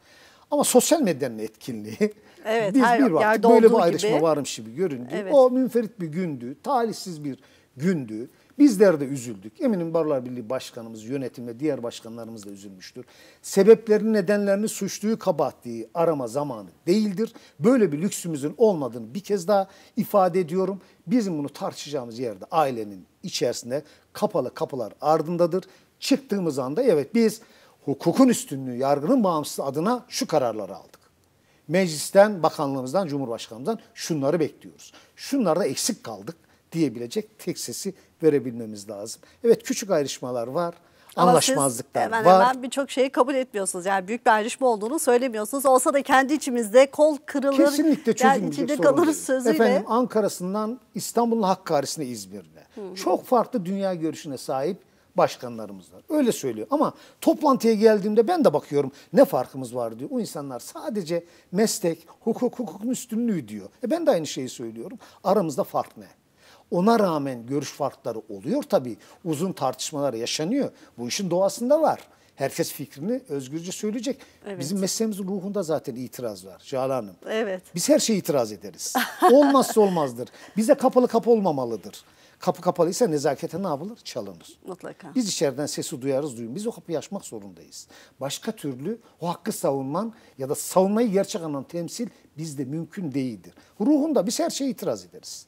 Ama sosyal medyanın etkinliği evet, biz bir vakit böyle bir ayrışma gibi. varmış gibi göründü. Evet. O münferit bir gündü, talihsiz bir gündü. Bizler de üzüldük. Eminim barlar Birliği Başkanımız, yönetim ve diğer başkanlarımız da üzülmüştür. Sebeplerini, nedenlerini, suçluyu, kabahatliği arama zamanı değildir. Böyle bir lüksümüzün olmadığını bir kez daha ifade ediyorum. Bizim bunu tartışacağımız yerde ailenin içerisinde kapalı kapılar ardındadır. Çıktığımız anda evet biz hukukun üstünlüğü, yargının bağımsızlığı adına şu kararları aldık. Meclisten, bakanlığımızdan, cumhurbaşkanımızdan şunları bekliyoruz. Şunlarda eksik kaldık diyebilecek tek sesi verebilmemiz lazım. Evet küçük ayrışmalar var. Ama anlaşmazlıklar hemen var. Hemen birçok şeyi kabul etmiyorsunuz. Yani büyük bir ayrışma olduğunu söylemiyorsunuz. Olsa da kendi içimizde kol kırılır. Kesinlikle çözülmeyecek yani sorun sözüyle. Efendim Ankara'sından İstanbul'un Hakkari'sine İzmir'ine. Hı hı. Çok farklı dünya görüşüne sahip başkanlarımız var. Öyle söylüyor ama toplantıya geldiğimde ben de bakıyorum ne farkımız var diyor. O insanlar sadece meslek, hukuk, hukukun üstünlüğü diyor. E ben de aynı şeyi söylüyorum. Aramızda fark ne? Ona rağmen görüş farkları oluyor tabii. Uzun tartışmalar yaşanıyor. Bu işin doğasında var. Herkes fikrini özgürce söyleyecek. Evet. Bizim mesleğimizin ruhunda zaten itiraz var Şahane Hanım. Evet. Biz her şeye itiraz ederiz. Olmazsa olmazdır. Bize kapalı kapı olmamalıdır. Kapı kapalıysa nezakete ne yapılır? Çalınır. Mutlaka. Biz içeriden sesi duyarız duyun. Biz o kapıyı açmak zorundayız. Başka türlü o hakkı savunman ya da savunmayı gerçek anlamda temsil bizde mümkün değildir. Ruhunda biz her şeye itiraz ederiz.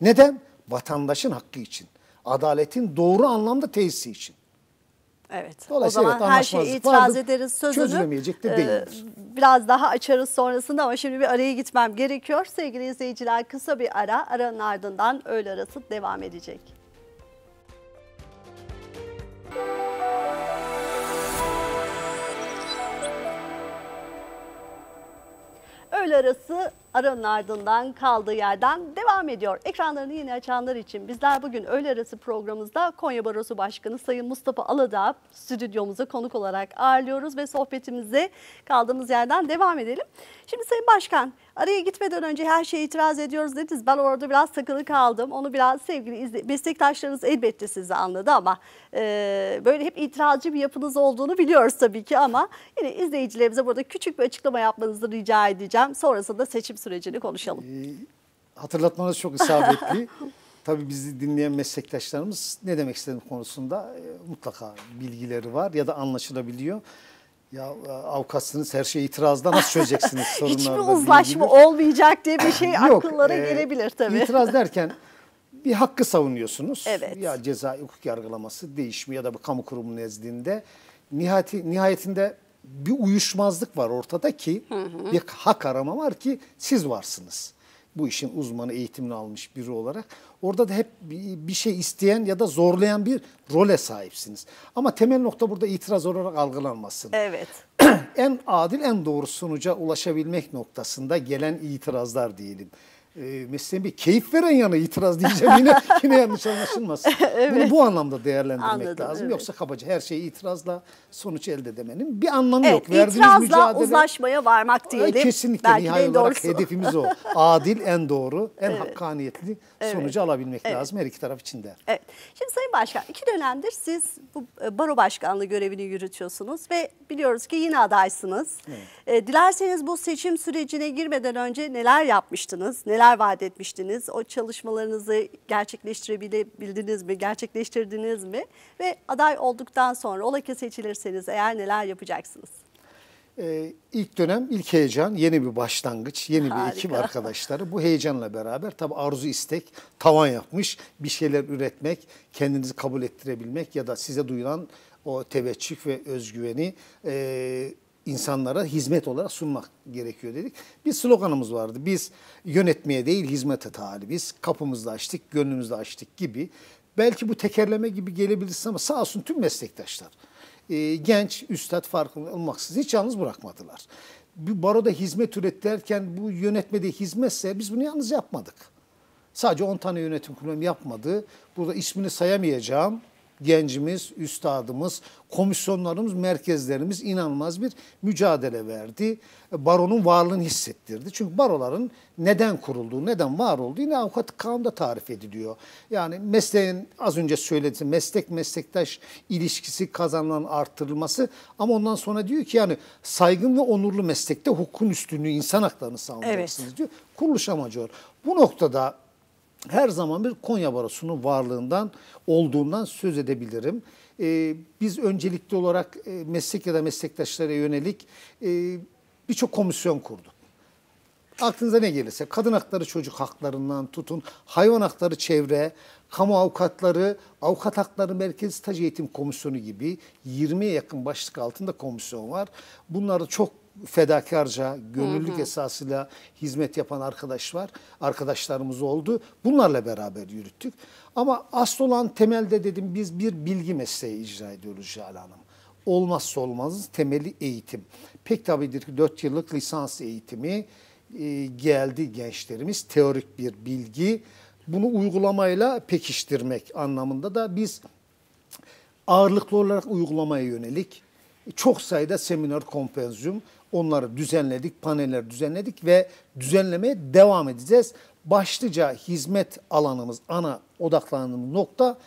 Neden? Vatandaşın hakkı için. Adaletin doğru anlamda tesisi için. Evet. Dolayısıyla o zaman evet, her şeye itiraz vardır. ederiz sözünü çözülemeyecek de e, değildir. E, biraz daha açarız sonrasında ama şimdi bir araya gitmem gerekiyor. Sevgili izleyiciler kısa bir ara. Aranın ardından öğle arası devam edecek. Öğle arası aranın ardından kaldığı yerden devam ediyor. Ekranlarını yeni açanlar için bizler bugün öğle arası programımızda Konya Barosu Başkanı Sayın Mustafa Aladağ stüdyomuza konuk olarak ağırlıyoruz ve sohbetimize kaldığımız yerden devam edelim. Şimdi Sayın Başkan araya gitmeden önce her şeye itiraz ediyoruz dediniz. Ben orada biraz takılı kaldım. Onu biraz sevgili izle meslektaşlarınız elbette sizi anladı ama e, böyle hep itirazcı bir yapınız olduğunu biliyoruz tabii ki ama yine izleyicilerimize burada küçük bir açıklama yapmanızı rica edeceğim. Sonrasında seçim sürecini konuşalım. Ee, hatırlatmanız çok isabetli. Tabii bizi dinleyen meslektaşlarımız ne demek istediğim konusunda e, mutlaka bilgileri var ya da anlaşılabiliyor. Ya e, avukatsınız her şeyi itirazda nasıl çözeceksiniz sorunlarda? Hiçbir uzlaşma olmayacak diye bir şey Yok, akıllara e, gelebilir tabii. İtiraz derken bir hakkı savunuyorsunuz. Evet. Ya ceza hukuk yargılaması değişmiyor ya da bir kamu kurumu nezdinde. Nihayeti, nihayetinde bir uyuşmazlık var ortada ki hı hı. bir hak arama var ki siz varsınız. Bu işin uzmanı eğitimini almış biri olarak. Orada da hep bir şey isteyen ya da zorlayan bir role sahipsiniz. Ama temel nokta burada itiraz olarak algılanmasın. Evet. en adil en doğru sonuca ulaşabilmek noktasında gelen itirazlar diyelim e, mesleğin bir keyif veren yana itiraz diyeceğim yine yine yanlış anlaşılmaz. evet. Bunu bu anlamda değerlendirmek Anladım, lazım. Evet. Yoksa kabaca her şeyi itirazla sonuç elde demenin bir anlamı evet, yok. Verdiğimiz itirazla mücadele, uzlaşmaya varmak diyelim. Kesinlikle Belki nihai olarak doğrusu. hedefimiz o. Adil, en doğru, en evet. hakkaniyetli evet. sonucu alabilmek evet. lazım her iki taraf için de. Evet. Şimdi Sayın Başkan iki dönemdir siz bu e, baro başkanlığı görevini yürütüyorsunuz ve biliyoruz ki yine adaysınız. Evet. E, dilerseniz bu seçim sürecine girmeden önce neler yapmıştınız, neler neler vaat etmiştiniz? O çalışmalarınızı gerçekleştirebildiniz mi? Gerçekleştirdiniz mi? Ve aday olduktan sonra ola ki seçilirseniz eğer neler yapacaksınız? Ee, ilk dönem ilk heyecan, yeni bir başlangıç, yeni Harika. bir ekip arkadaşları. Bu heyecanla beraber tabi arzu istek tavan yapmış. Bir şeyler üretmek, kendinizi kabul ettirebilmek ya da size duyulan o teveccüh ve özgüveni e, insanlara hizmet olarak sunmak gerekiyor dedik. Bir sloganımız vardı. Biz yönetmeye değil hizmete talibiz. kapımızı açtık, gönlümüzü açtık gibi. Belki bu tekerleme gibi gelebilirsin ama sağ olsun tüm meslektaşlar. Ee, genç, üstad farkında olmaksızın hiç yalnız bırakmadılar. Bir baroda hizmet üret derken bu yönetmede hizmetse biz bunu yalnız yapmadık. Sadece 10 tane yönetim kurulum yapmadı. Burada ismini sayamayacağım gencimiz, üstadımız, komisyonlarımız, merkezlerimiz inanılmaz bir mücadele verdi. Baronun varlığını hissettirdi. Çünkü baroların neden kurulduğu, neden var olduğu yine avukat kanunda tarif ediliyor. Yani mesleğin az önce söyledi meslek meslektaş ilişkisi kazanılan arttırılması ama ondan sonra diyor ki yani saygın ve onurlu meslekte hukukun üstünlüğü, insan haklarını sağlayacaksınız evet. diyor. Kuruluş amacı var. Bu noktada her zaman bir Konya Barosu'nun varlığından, olduğundan söz edebilirim. Ee, biz öncelikli olarak e, meslek ya da meslektaşlara yönelik e, birçok komisyon kurduk. Aklınıza ne gelirse kadın hakları çocuk haklarından tutun, hayvan hakları çevre, kamu avukatları, avukat hakları merkezi staj eğitim komisyonu gibi 20'ye yakın başlık altında komisyon var. Bunları çok fedakarca, gönüllülük hı hı. esasıyla hizmet yapan arkadaş var. Arkadaşlarımız oldu. Bunlarla beraber yürüttük. Ama asıl olan temelde dedim biz bir bilgi mesleği icra ediyoruz Jale Hanım. Olmazsa olmazız temeli eğitim. Pek tabidir ki 4 yıllık lisans eğitimi e, geldi gençlerimiz. Teorik bir bilgi. Bunu uygulamayla pekiştirmek anlamında da biz ağırlıklı olarak uygulamaya yönelik çok sayıda seminer, kompezyum Onları düzenledik, paneller düzenledik ve düzenlemeye devam edeceğiz. Başlıca hizmet alanımız, ana odaklandığımız nokta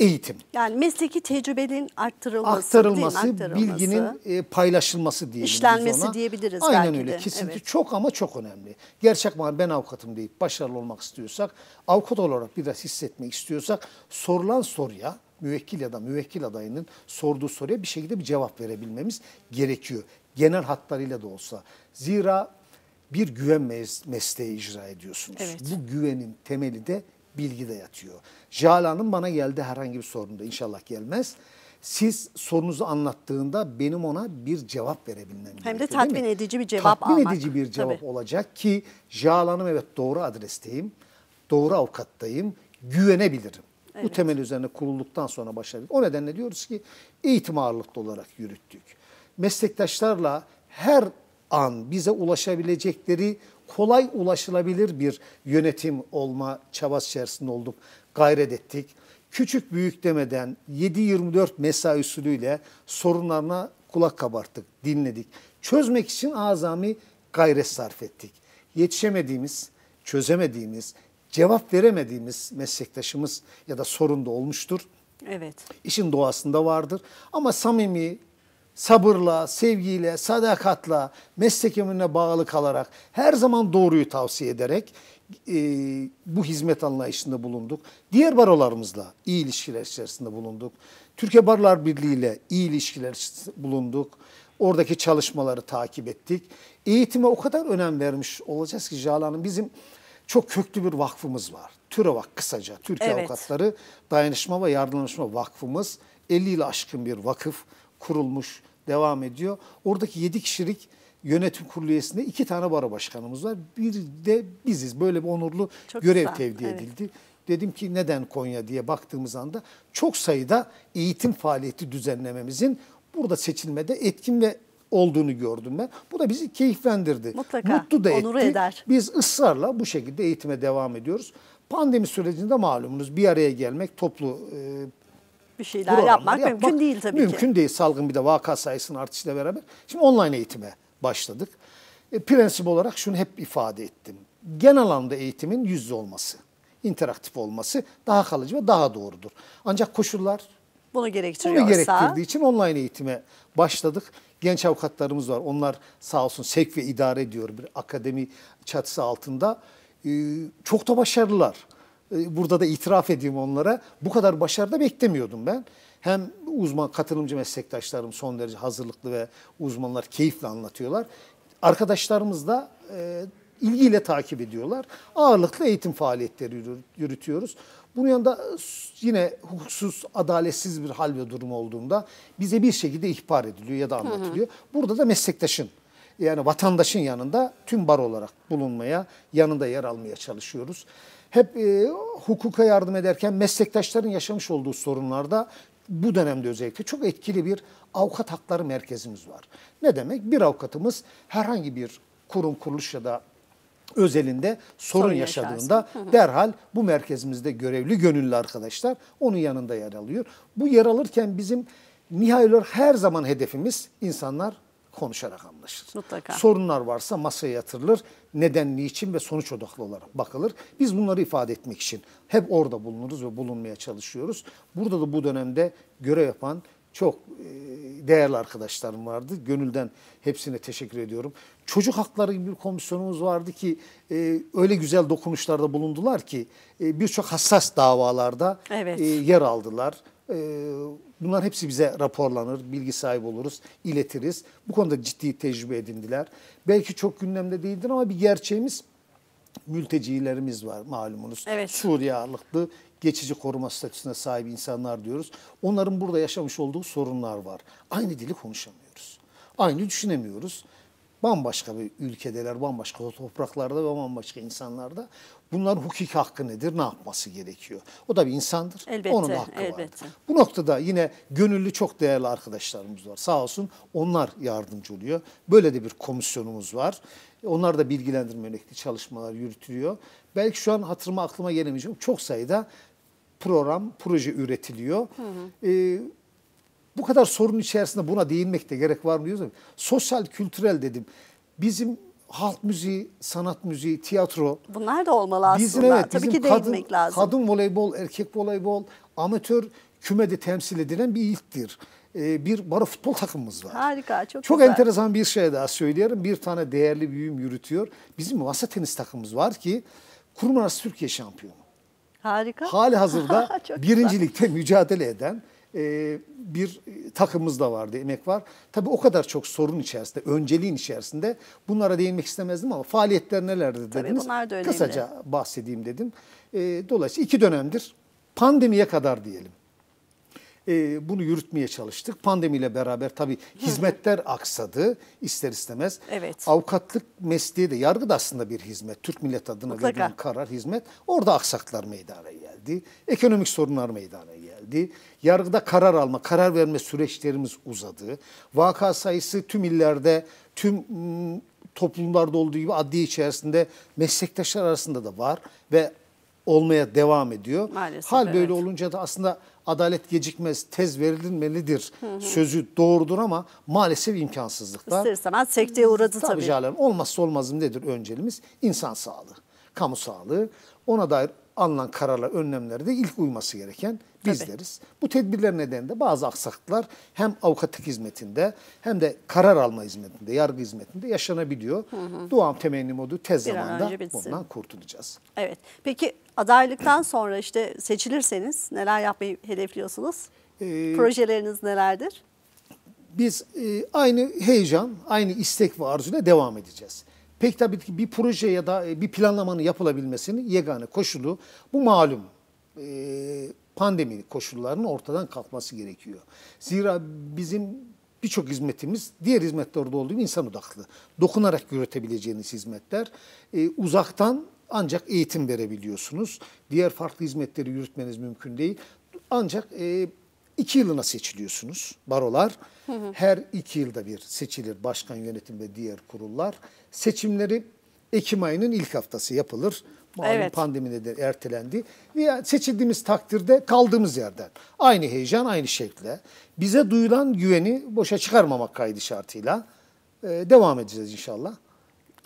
eğitim. Yani mesleki tecrübenin arttırılması, aktarılması, Aktarılması, bilginin e, paylaşılması diyebiliriz İşlenmesi diyebiliriz Aynen belki öyle. de. Kesinlikle evet. çok ama çok önemli. Gerçek manada ben avukatım deyip başarılı olmak istiyorsak, avukat olarak biraz hissetmek istiyorsak sorulan soruya müvekkil ya da müvekkil adayının sorduğu soruya bir şekilde bir cevap verebilmemiz gerekiyor genel hatlarıyla da olsa. Zira bir güven mesleği icra ediyorsunuz. Evet. Bu güvenin temeli de bilgi de yatıyor. Jalan'ın bana geldi herhangi bir sorunda inşallah gelmez. Siz sorunuzu anlattığında benim ona bir cevap verebilmem gerekiyor. Hem de tatmin edici bir cevap tatmin almak. Tatmin edici bir cevap Tabii. olacak ki Jalan'ım evet doğru adresteyim, doğru avukattayım, güvenebilirim. Evet. Bu temel üzerine kurulduktan sonra başarılı. O nedenle diyoruz ki eğitim ağırlıklı olarak yürüttük meslektaşlarla her an bize ulaşabilecekleri kolay ulaşılabilir bir yönetim olma çabası içerisinde olduk, gayret ettik. Küçük büyük demeden 7-24 mesai usulüyle sorunlarına kulak kabarttık, dinledik. Çözmek için azami gayret sarf ettik. Yetişemediğimiz, çözemediğimiz, cevap veremediğimiz meslektaşımız ya da sorun da olmuştur. Evet. İşin doğasında vardır. Ama samimi, sabırla, sevgiyle, sadakatla, meslek emrine bağlı kalarak, her zaman doğruyu tavsiye ederek e, bu hizmet anlayışında bulunduk. Diğer barolarımızla iyi ilişkiler içerisinde bulunduk. Türkiye Barlar Birliği ile iyi ilişkiler bulunduk. Oradaki çalışmaları takip ettik. Eğitime o kadar önem vermiş olacağız ki Jalan'ın bizim çok köklü bir vakfımız var. TÜRAVAK kısaca, Türkiye evet. Avukatları Dayanışma ve Yardımlaşma Vakfımız. 50 yıl aşkın bir vakıf kurulmuş, devam ediyor. Oradaki 7 kişilik yönetim kurulu üyesinde iki tane baro başkanımız var. Bir de biziz. Böyle bir onurlu Çok görev güzel. tevdi evet. edildi. Dedim ki neden Konya diye baktığımız anda çok sayıda eğitim faaliyeti düzenlememizin burada seçilmede etkin ve olduğunu gördüm ben. Bu da bizi keyiflendirdi. Mutlaka. Mutlu da etti. Onuru eder. Biz ısrarla bu şekilde eğitime devam ediyoruz. Pandemi sürecinde malumunuz bir araya gelmek, toplu e, bir şeyler Buralar yapmak, yapmak mümkün değil tabii mümkün ki. Mümkün değil salgın bir de vaka sayısının artışıyla beraber. Şimdi online eğitime başladık. E, prensip olarak şunu hep ifade ettim. Genel anlamda eğitimin yüzde olması, interaktif olması daha kalıcı ve daha doğrudur. Ancak koşullar bunu gerektiriyorsa. Bunu gerektirdiği için online eğitime başladık. Genç avukatlarımız var. Onlar sağ olsun sevk ve idare ediyor bir akademi çatısı altında. Ee, çok da başarılılar. E, burada da itiraf edeyim onlara. Bu kadar başarıda beklemiyordum ben. Hem uzman katılımcı meslektaşlarım son derece hazırlıklı ve uzmanlar keyifle anlatıyorlar. Arkadaşlarımız da e, ilgiyle takip ediyorlar. Ağırlıklı eğitim faaliyetleri yürütüyoruz. Bunun yanında e, yine hukuksuz, adaletsiz bir hal ve durum olduğunda bize bir şekilde ihbar ediliyor ya da anlatılıyor. Hı hı. Burada da meslektaşın yani vatandaşın yanında tüm bar olarak bulunmaya, yanında yer almaya çalışıyoruz hep e, hukuka yardım ederken meslektaşların yaşamış olduğu sorunlarda bu dönemde özellikle çok etkili bir avukat hakları merkezimiz var. Ne demek? Bir avukatımız herhangi bir kurum, kuruluş ya da özelinde sorun, sorun yaşadığında derhal bu merkezimizde görevli gönüllü arkadaşlar onun yanında yer alıyor. Bu yer alırken bizim nihai her zaman hedefimiz insanlar konuşarak anlaşılır. Mutlaka. Sorunlar varsa masaya yatırılır. Neden, niçin ve sonuç odaklı olarak bakılır. Biz bunları ifade etmek için hep orada bulunuruz ve bulunmaya çalışıyoruz. Burada da bu dönemde görev yapan çok e, değerli arkadaşlarım vardı. Gönülden hepsine teşekkür ediyorum. Çocuk hakları gibi bir komisyonumuz vardı ki e, öyle güzel dokunuşlarda bulundular ki e, birçok hassas davalarda evet. e, yer aldılar. Ee, bunlar hepsi bize raporlanır, bilgi sahibi oluruz, iletiriz. Bu konuda ciddi tecrübe edindiler. Belki çok gündemde değildir ama bir gerçeğimiz mültecilerimiz var malumunuz. Evet. Suriye ağırlıklı geçici koruma statüsüne sahip insanlar diyoruz. Onların burada yaşamış olduğu sorunlar var. Aynı dili konuşamıyoruz. Aynı düşünemiyoruz bambaşka bir ülkedeler, bambaşka topraklarda ve bambaşka insanlarda. Bunlar hukuki hakkı nedir, ne yapması gerekiyor? O da bir insandır, elbette, onun hakkı elbette. vardır. Bu noktada yine gönüllü çok değerli arkadaşlarımız var. Sağ olsun onlar yardımcı oluyor. Böyle de bir komisyonumuz var. Onlar da bilgilendirme yönelikli çalışmalar yürütülüyor. Belki şu an hatırıma aklıma gelemeyeceğim çok sayıda program, proje üretiliyor. Hı hı. Ee, bu kadar sorun içerisinde buna değinmek de gerek var mı diyoruz. Sosyal, kültürel dedim. Bizim halk müziği, sanat müziği, tiyatro. Bunlar da olmalı aslında. Bizim, evet, Tabii bizim ki değinmek lazım. Kadın voleybol, erkek voleybol, amatör kümede temsil edilen bir ilktir. Ee, bir bara futbol takımımız var. Harika, çok Çok güzel. enteresan bir şey daha söylüyorum. Bir tane değerli büyüğüm yürütüyor. Bizim masa tenis takımımız var ki Kurum Arası Türkiye şampiyonu. Harika. Hali hazırda birincilikte mücadele eden e, bir takımımız da vardı, emek var. Tabii o kadar çok sorun içerisinde, önceliğin içerisinde bunlara değinmek istemezdim ama faaliyetler nelerdi dediniz. Tabii bunlar da önemli. Kısaca bahsedeyim dedim. E, dolayısıyla iki dönemdir pandemiye kadar diyelim. E, bunu yürütmeye çalıştık. Pandemiyle beraber tabii hizmetler aksadı ister istemez. Evet. Avukatlık mesleği de yargı da aslında bir hizmet. Türk millet adına Mutlaka. verilen karar hizmet. Orada aksaklar meydana geldi. Ekonomik sorunlar meydana geldi yargıda karar alma, karar verme süreçlerimiz uzadı. Vaka sayısı tüm illerde, tüm toplumlarda olduğu gibi adli içerisinde meslektaşlar arasında da var ve olmaya devam ediyor. Maalesef, Hal böyle evet. olunca da aslında adalet gecikmez, tez verilmelidir hı hı. sözü doğrudur ama maalesef imkansızlıklar. İstersen istemez sekteye uğradı tabii. Tabii canım olmazsa olmazım nedir öncelimiz? İnsan sağlığı, kamu sağlığı. Ona dair alınan kararlar, önlemlere de ilk uyması gereken bizleriz. Tabii. Bu tedbirler nedeniyle bazı aksaklıklar hem avukatlık hizmetinde hem de karar alma hizmetinde, yargı hizmetinde yaşanabiliyor. Hı hı. Duam temennim olduğu tez Bir zamanda bundan kurtulacağız. Evet. Peki adaylıktan sonra işte seçilirseniz neler yapmayı hedefliyorsunuz? Ee, Projeleriniz nelerdir? Biz e, aynı heyecan, aynı istek ve arzuyla devam edeceğiz. Pek tabii ki bir proje ya da e, bir planlamanın yapılabilmesinin yegane koşulu bu malum e, pandemi koşullarının ortadan kalkması gerekiyor. Zira bizim birçok hizmetimiz diğer hizmetlerde olduğu gibi insan odaklı. Dokunarak yürütebileceğiniz hizmetler e, uzaktan ancak eğitim verebiliyorsunuz. Diğer farklı hizmetleri yürütmeniz mümkün değil. Ancak İki yılına seçiliyorsunuz barolar. Her iki yılda bir seçilir başkan yönetim ve diğer kurullar. Seçimleri Ekim ayının ilk haftası yapılır. Malum evet. pandemi nedeniyle ertelendi. Veya seçildiğimiz takdirde kaldığımız yerden aynı heyecan aynı şekilde bize duyulan güveni boşa çıkarmamak kaydı şartıyla e, devam edeceğiz inşallah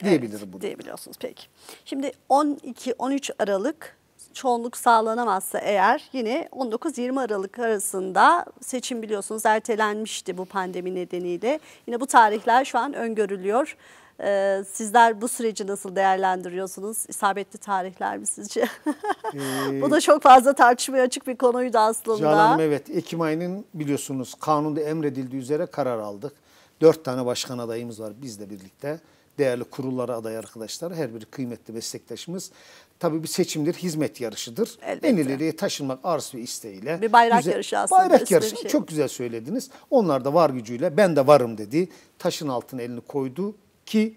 diyebilirim evet, bunu. Diyebiliyorsunuz peki. Şimdi 12-13 Aralık çoğunluk sağlanamazsa eğer yine 19-20 Aralık arasında seçim biliyorsunuz ertelenmişti bu pandemi nedeniyle. Yine bu tarihler şu an öngörülüyor. Ee, sizler bu süreci nasıl değerlendiriyorsunuz? İsabetli tarihler mi sizce? Ee, bu da ee, çok fazla tartışmaya açık bir konuydu aslında. Canım evet. Ekim ayının biliyorsunuz kanunda emredildiği üzere karar aldık. Dört tane başkan adayımız var bizle birlikte. Değerli kurullara aday arkadaşlar. Her biri kıymetli meslektaşımız. Tabii bir seçimdir, hizmet yarışıdır. Elbette. En ileriye taşınmak arz ve isteğiyle. Bir bayrak güzel, yarışı aslında. Bayrak yarışı şey. çok güzel söylediniz. Onlar da var gücüyle ben de varım dedi. Taşın altına elini koydu ki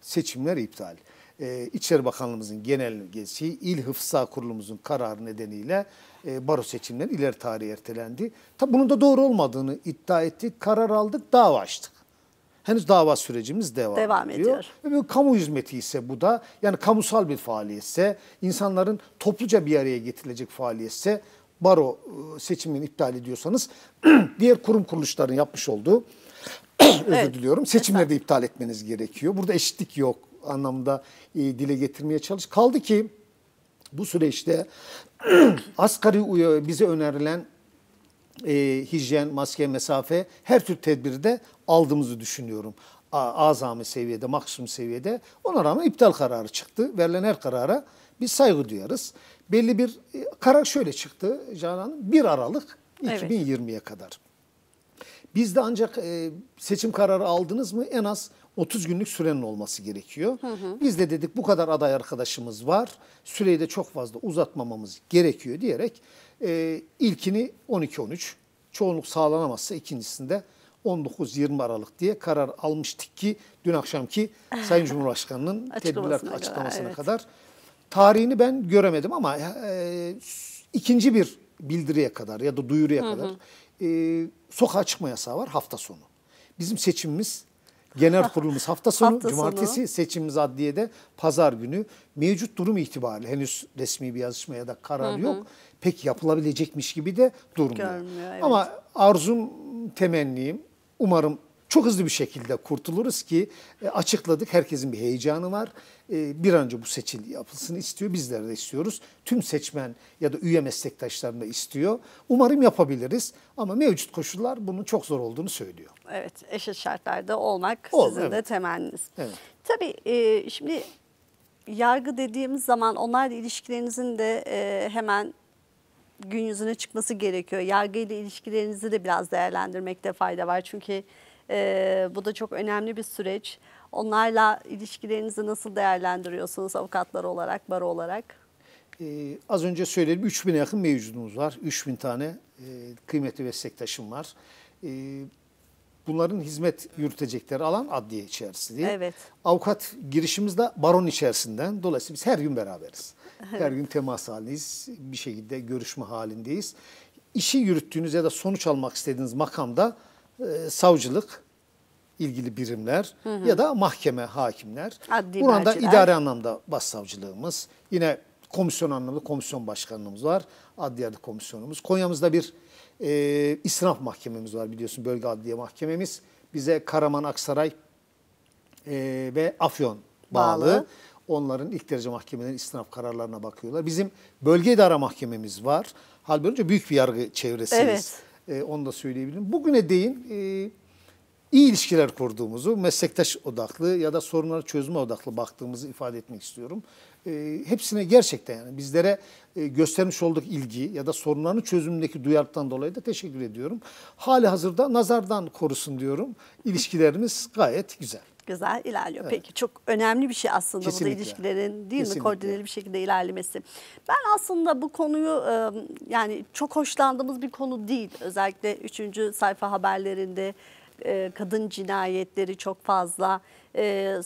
seçimler iptal. Ee, İçişleri Bakanlığımızın genel gezisi, İl Hıfza Kurulumuzun kararı nedeniyle e, baro seçimleri ileri tarihe ertelendi. Tabi bunun da doğru olmadığını iddia ettik, karar aldık, dava açtık henüz dava sürecimiz devam, devam ediyor. ediyor. Ve kamu hizmeti ise bu da yani kamusal bir faaliyetse, insanların topluca bir araya getirilecek faaliyetse baro ıı, seçimini iptal ediyorsanız diğer kurum kuruluşların yapmış olduğu özür evet. diliyorum seçimleri de iptal etmeniz gerekiyor. Burada eşitlik yok anlamda e, dile getirmeye çalış. Kaldı ki bu süreçte asgari bize önerilen e, hijyen, maske, mesafe her tür tedbiri de aldığımızı düşünüyorum. azami seviyede, maksimum seviyede. Ona rağmen iptal kararı çıktı. Verilen her karara biz saygı duyarız. Belli bir e, karar şöyle çıktı Canan Hanım. 1 Aralık 2020'ye evet. kadar. de ancak e, seçim kararı aldınız mı en az 30 günlük sürenin olması gerekiyor. Hı hı. Biz de dedik bu kadar aday arkadaşımız var. Süreyi de çok fazla uzatmamamız gerekiyor diyerek e, ilkini 12-13 çoğunluk sağlanamazsa ikincisinde 19-20 Aralık diye karar almıştık ki dün akşamki Sayın Cumhurbaşkanı'nın tedbirler açıklamasına göre, evet. kadar. Tarihini ben göremedim ama e, ikinci bir bildiriye kadar ya da duyuruya hı hı. kadar e, sokağa çıkma yasağı var hafta sonu. Bizim seçimimiz Genel kurulumuz hafta sonu, hafta cumartesi sonu. seçimimiz adliyede, pazar günü. Mevcut durum itibariyle henüz resmi bir yazışma ya da karar hı hı. yok. Pek yapılabilecekmiş gibi de durmuyor. Görmüyor, evet. Ama arzum, temennim, umarım çok hızlı bir şekilde kurtuluruz ki e, açıkladık. Herkesin bir heyecanı var. E, bir an önce bu seçim yapılsın istiyor. Bizler de istiyoruz. Tüm seçmen ya da üye meslektaşlarım da istiyor. Umarım yapabiliriz ama mevcut koşullar bunun çok zor olduğunu söylüyor. Evet, eşit şartlarda olmak Ol, sizin evet. de temenniniz. Evet. Tabii e, şimdi yargı dediğimiz zaman onlarla ilişkilerinizin de hemen gün yüzüne çıkması gerekiyor. Yargı ile ilişkilerinizi de biraz değerlendirmekte fayda var. Çünkü e, bu da çok önemli bir süreç. Onlarla ilişkilerinizi nasıl değerlendiriyorsunuz avukatlar olarak, baro olarak? Ee, az önce söyledim 3000'e yakın mevcudumuz var. 3000 tane e, kıymetli meslektaşım var. E, bunların hizmet yürütecekleri alan adliye içerisinde. Evet. Avukat girişimiz de baron içerisinden. Dolayısıyla biz her gün beraberiz. Her gün temas halindeyiz. Bir şekilde görüşme halindeyiz. İşi yürüttüğünüz ya da sonuç almak istediğiniz makamda e, savcılık ilgili birimler hı hı. ya da mahkeme hakimler. Adli Buradan da idari anlamda başsavcılığımız, yine komisyon anlamda komisyon başkanlığımız var. Adliyede komisyonumuz. Konya'mızda bir e, israf mahkememiz var biliyorsun bölge adliye mahkememiz. Bize Karaman, Aksaray e, ve Afyon bağlı. bağlı. Onların ilk derece mahkemelerin istinaf kararlarına bakıyorlar. Bizim bölge idare mahkememiz var. Halbuki büyük bir yargı çevresiyiz. Evet. E, onu da söyleyebilirim. Bugüne değin e, iyi ilişkiler kurduğumuzu, meslektaş odaklı ya da sorunları çözme odaklı baktığımızı ifade etmek istiyorum. E, hepsine gerçekten yani bizlere e, göstermiş olduk ilgi ya da sorunların çözümündeki duyarlılıktan dolayı da teşekkür ediyorum. Hali hazırda nazardan korusun diyorum. İlişkilerimiz gayet güzel. Güzel ilerliyor. Evet. Peki çok önemli bir şey aslında Kesinlikle. bu da ilişkilerin değil Kesinlikle. mi koordineli bir şekilde ilerlemesi. Ben aslında bu konuyu yani çok hoşlandığımız bir konu değil. Özellikle 3. sayfa haberlerinde ıı, kadın cinayetleri çok fazla.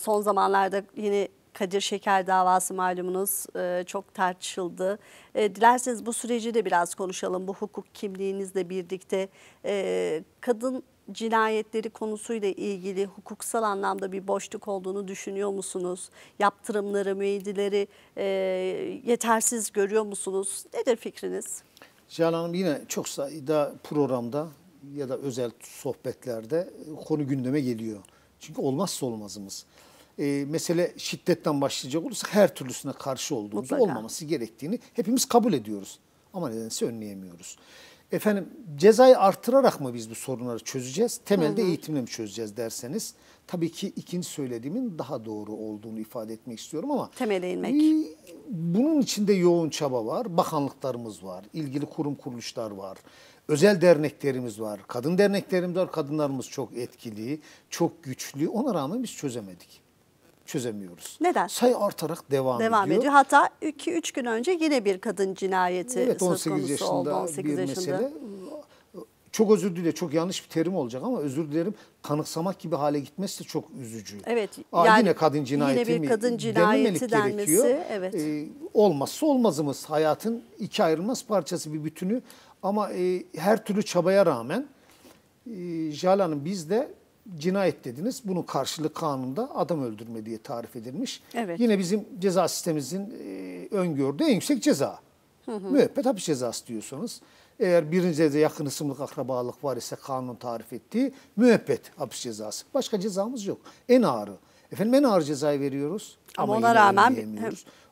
Son zamanlarda yine Kadir Şeker davası malumunuz ıı, çok tartışıldı. dilerseniz bu süreci de biraz konuşalım. Bu hukuk kimliğinizle birlikte ıı, kadın cinayetleri konusuyla ilgili hukuksal anlamda bir boşluk olduğunu düşünüyor musunuz? Yaptırımları, müeydileri e, yetersiz görüyor musunuz? Nedir fikriniz? Cihan Hanım yine çok sayıda programda ya da özel sohbetlerde e, konu gündeme geliyor. Çünkü olmazsa olmazımız. E, mesele şiddetten başlayacak olursa her türlüsüne karşı olduğumuzu Mutlaka. olmaması gerektiğini hepimiz kabul ediyoruz. Ama nedense önleyemiyoruz. Efendim cezayı artırarak mı biz bu sorunları çözeceğiz? Temelde Hı-hı. eğitimle mi çözeceğiz derseniz tabii ki ikinci söylediğimin daha doğru olduğunu ifade etmek istiyorum ama temele inmek. bunun içinde yoğun çaba var. Bakanlıklarımız var, ilgili kurum kuruluşlar var. Özel derneklerimiz var, kadın derneklerimiz var. Kadınlarımız çok etkili, çok güçlü. Ona rağmen biz çözemedik çözemiyoruz. Neden? Sayı artarak devam, devam ediyor. ediyor. Hatta 2-3 gün önce yine bir kadın cinayeti evet, 18 söz konusu yaşında oldu. 18 bir yaşında. mesele. Çok özür dilerim, çok yanlış bir terim olacak ama özür dilerim kanıksamak gibi hale gitmesi çok üzücü. Evet. Aa, yani yine kadın cinayeti yine bir kadın cinayeti denmesi. Gerekiyor. Evet. Ee, olmazsa olmazımız hayatın iki ayrılmaz parçası bir bütünü ama e, her türlü çabaya rağmen e, Jale Hanım bizde cinayet dediniz. Bunu karşılık kanunda adam öldürme diye tarif edilmiş. Evet. Yine bizim ceza sistemimizin e, öngördüğü en yüksek ceza. Hı hı. Müebbet hapis cezası diyorsunuz Eğer birinci evde yakın ısımlık akrabalık var ise kanun tarif ettiği müebbet hapis cezası. Başka cezamız yok. En ağırı. Efendim en ağır cezayı veriyoruz. Ama, ama ona rağmen...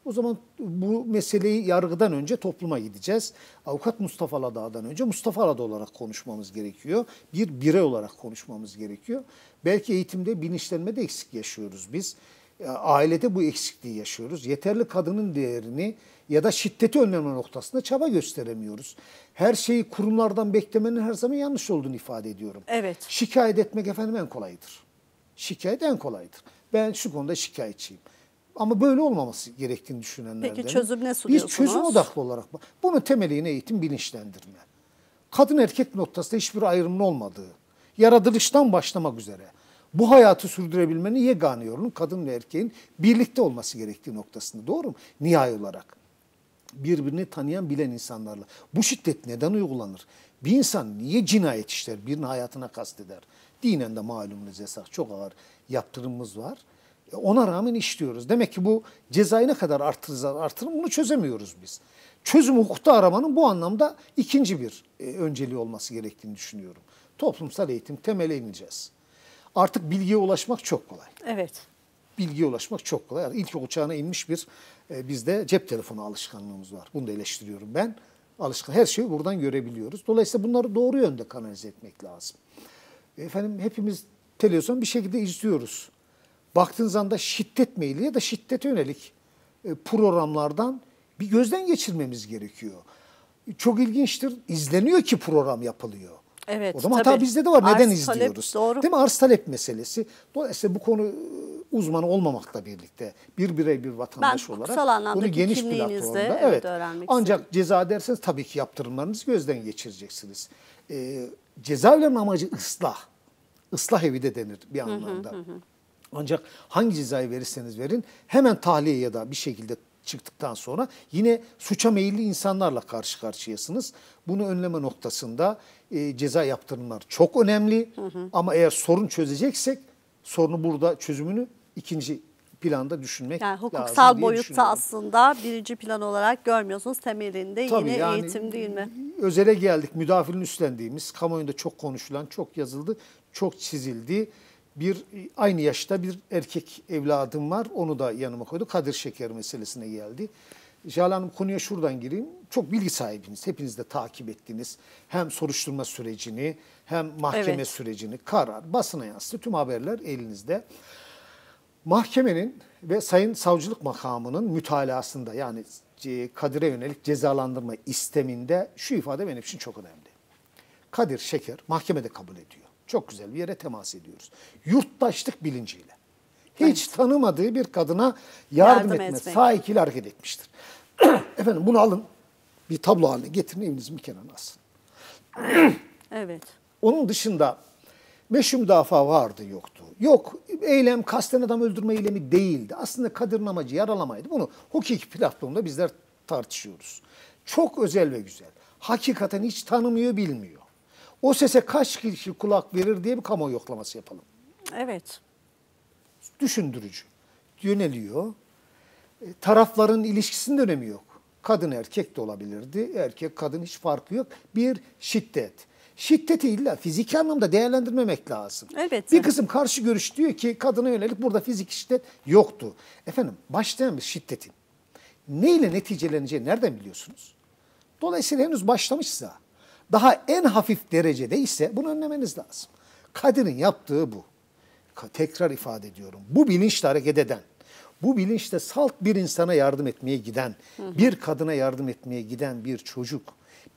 O zaman bu meseleyi yargıdan önce topluma gideceğiz. Avukat Mustafa Ladağ'dan önce Mustafa Ladağ olarak konuşmamız gerekiyor. Bir birey olarak konuşmamız gerekiyor. Belki eğitimde bilinçlenmede eksik yaşıyoruz biz. E, ailede bu eksikliği yaşıyoruz. Yeterli kadının değerini ya da şiddeti önleme noktasında çaba gösteremiyoruz. Her şeyi kurumlardan beklemenin her zaman yanlış olduğunu ifade ediyorum. Evet. Şikayet etmek efendim en kolaydır. Şikayet en kolaydır. Ben şu konuda şikayetçiyim. Ama böyle olmaması gerektiğini düşünenlerden. Peki çözüm ne Biz çözüm odaklı olarak. Bunun temeli ne? eğitim bilinçlendirme. Kadın erkek noktasında hiçbir ayrımın olmadığı, yaratılıştan başlamak üzere bu hayatı sürdürebilmenin yegane yolunun kadın ve erkeğin birlikte olması gerektiği noktasında. Doğru mu? Nihai olarak. Birbirini tanıyan bilen insanlarla. Bu şiddet neden uygulanır? Bir insan niye cinayet işler? Birinin hayatına kasteder. Dinen de malumunuz esas çok ağır yaptırımımız var. Ona rağmen işliyoruz. Demek ki bu cezayı ne kadar artırırsa artırın bunu çözemiyoruz biz. Çözüm hukukta aramanın bu anlamda ikinci bir e, önceliği olması gerektiğini düşünüyorum. Toplumsal eğitim temele ineceğiz. Artık bilgiye ulaşmak çok kolay. Evet. Bilgiye ulaşmak çok kolay. İlk ilk uçağına inmiş bir e, bizde cep telefonu alışkanlığımız var. Bunu da eleştiriyorum ben. Alışkan her şeyi buradan görebiliyoruz. Dolayısıyla bunları doğru yönde kanalize etmek lazım. Efendim hepimiz televizyon bir şekilde izliyoruz baktığınız anda şiddet meyli ya da şiddete yönelik e, programlardan bir gözden geçirmemiz gerekiyor. Çok ilginçtir. İzleniyor ki program yapılıyor. Evet, o zaman tabii. hata bizde de var. Arz Neden izliyoruz? Talep, doğru. Değil mi? Arz talep meselesi. Dolayısıyla bu konu e, uzmanı olmamakla birlikte bir birey bir vatandaş ben, olarak bunu geniş platformda evet, evet öğrenmek ancak ceza derseniz tabii ki yaptırımlarınızı gözden geçireceksiniz. Ee, cezaevlerinin amacı ıslah. Islah evi de denir bir anlamda. Hı hı hı. Ancak hangi cezayı verirseniz verin hemen tahliye ya da bir şekilde çıktıktan sonra yine suça meyilli insanlarla karşı karşıyasınız. Bunu önleme noktasında e, ceza yaptırımlar çok önemli hı hı. ama eğer sorun çözeceksek sorunu burada çözümünü ikinci planda düşünmek yani hukuksal lazım boyutta aslında birinci plan olarak görmüyorsunuz temelinde Tabii yine yani, eğitim değil mi? Özele geldik müdafilin üstlendiğimiz kamuoyunda çok konuşulan çok yazıldı çok çizildi bir aynı yaşta bir erkek evladım var. Onu da yanıma koydu. Kadir Şeker meselesine geldi. Jale konuya şuradan gireyim. Çok bilgi sahibiniz. Hepiniz de takip ettiniz. Hem soruşturma sürecini hem mahkeme evet. sürecini karar basına yansıdı. Tüm haberler elinizde. Mahkemenin ve Sayın Savcılık Makamı'nın mütalasında yani e, Kadir'e yönelik cezalandırma isteminde şu ifade benim için çok önemli. Kadir Şeker mahkemede kabul ediyor. Çok güzel bir yere temas ediyoruz. Yurttaşlık bilinciyle. Hiç evet. tanımadığı bir kadına yardım, yardım etme, etmek. sahikil hareket etmiştir. Efendim bunu alın, bir tablo haline getirin, evinizin bir kenarına asın. evet. Onun dışında meşhur müdafaa vardı yoktu. Yok eylem kasten adam öldürme eylemi değildi. Aslında Kadir'in amacı yaralamaydı. Bunu hukuki platformda bizler tartışıyoruz. Çok özel ve güzel. Hakikaten hiç tanımıyor, bilmiyor. O sese kaç kişi kulak verir diye bir kamuoyu yoklaması yapalım. Evet. Düşündürücü. Yöneliyor. E, tarafların ilişkisinin önemi yok. Kadın erkek de olabilirdi. Erkek kadın hiç farkı yok. Bir şiddet. Şiddeti illa fiziki anlamda değerlendirmemek lazım. Evet. Bir kısım karşı görüş diyor ki kadına yönelik burada fizik şiddet yoktu. Efendim başlayan bir şiddetin neyle neticeleneceği nereden biliyorsunuz? Dolayısıyla henüz başlamışsa daha en hafif derecede ise bunu önlemeniz lazım. Kadir'in yaptığı bu. Tekrar ifade ediyorum. Bu bilinçle hareket eden, bu bilinçle salt bir insana yardım etmeye giden, bir kadına yardım etmeye giden bir çocuk